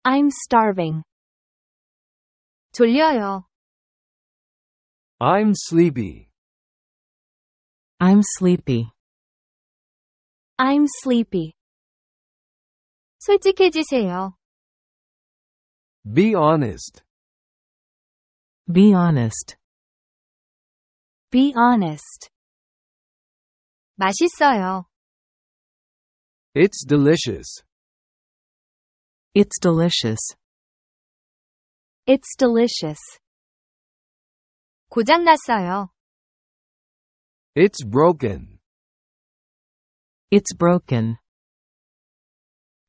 I'm starving. 졸려요. I'm sleepy. I'm sleepy. I'm sleepy. 솔직해지세요. Be honest. Be honest. Be honest. 맛있어요. It's delicious. It's delicious. It's delicious. 고장났어요. It's broken. It's broken.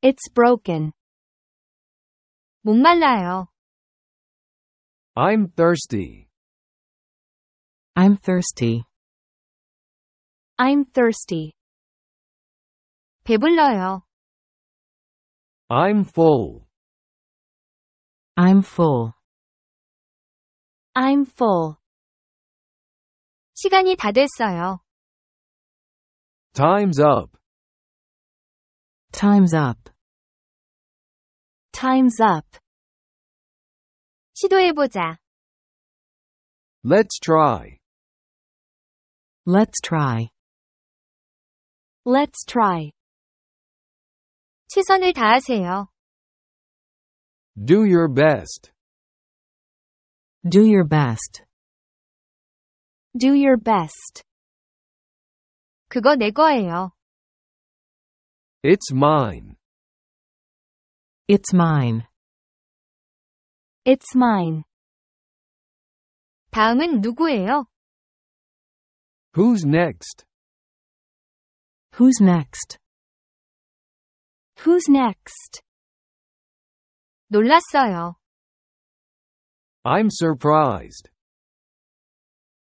It's broken. 못 i I'm thirsty. I'm thirsty. I'm thirsty. 배불러요. I'm full. I'm full. I'm full. 시간이 다 됐어요. Time's up. Time's up. Time's up. 시도해 let Let's try. Let's try. Let's try. 최선을 다하세요. Do your best. Do your best. Do your best. 그거 내 거예요. It's mine. It's mine. It's mine. 다음은 누구예요? Who's next? Who's next? Who's next? 놀랐어요. I'm surprised.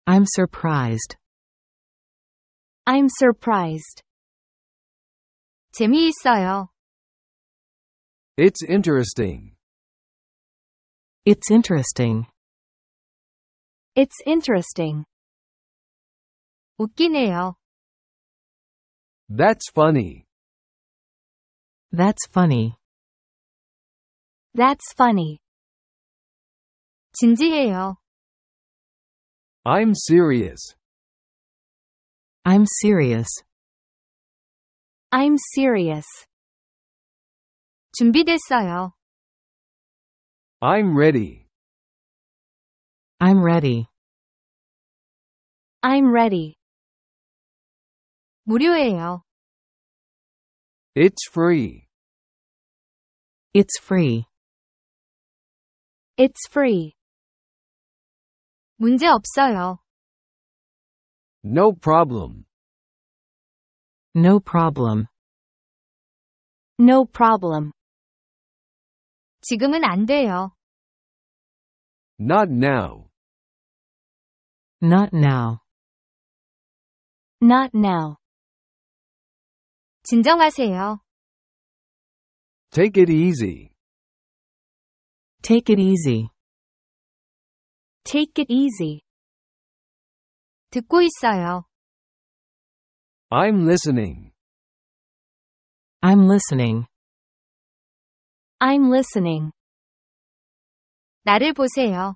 I'm surprised. I'm surprised. 재미있어요. It's interesting. It's interesting. It's interesting. 웃기네요. That's funny. That's funny. That's funny. 진지해요. I'm serious. I'm serious. I'm serious. 준비됐어요. I'm ready. I'm ready. I'm ready. 무료예요. It's free. It's free. It's free. 문제 없어요. No problem. No problem. No problem. 지금은 안 돼요. Not now. Not now. Not now. 진정하세요. Take it easy. Take it easy. Take it easy. 듣고 있어요. I'm listening. I'm listening. I'm listening. 나를 보세요.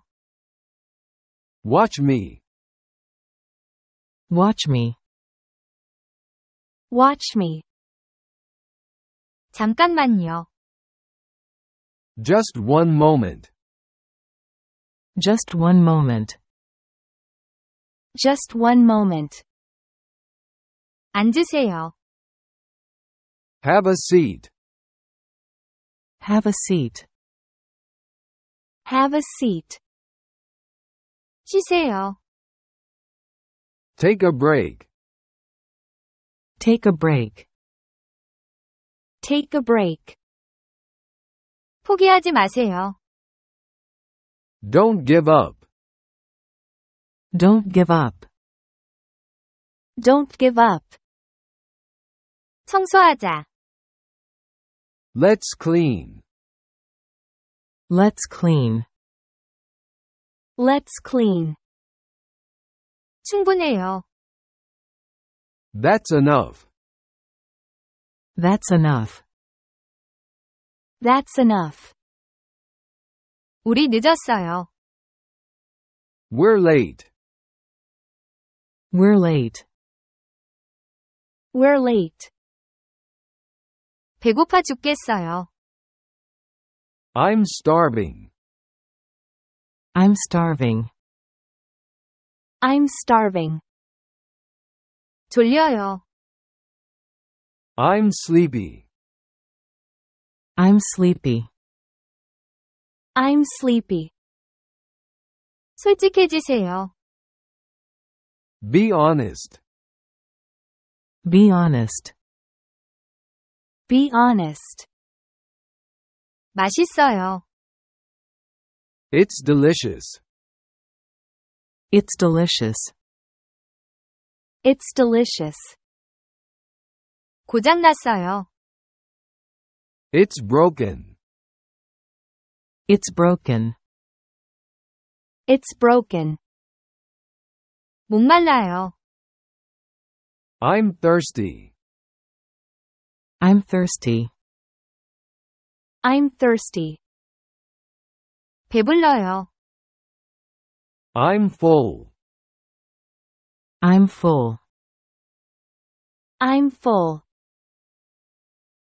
Watch me. Watch me. Watch me. 잠깐만요. Just one moment. Just one moment. Just one moment. 앉으세요. Have a seat. Have a seat. Have a seat. 쉬세요. Take a break. Take a break. Take a break. 포기하지 마세요. Don't give up. Don't give up. Don't give up. 청소하자. Let's clean. Let's clean. Let's clean. 충분해요. That's enough. That's enough. That's enough. 우리 늦었어요. We're late. We're late. We're late. 배고파 죽겠어요. I'm starving. I'm starving. I'm starving. 졸려요. I'm sleepy. I'm sleepy. I'm sleepy. 솔직해지세요. Be honest. Be honest. Be honest. 맛있어요. It's delicious. It's delicious. It's delicious. 고장났어요. It's broken. It's broken. It's broken. 목말라요. I'm thirsty. I'm thirsty. I'm thirsty. 배불러요. I'm full. I'm full. I'm full.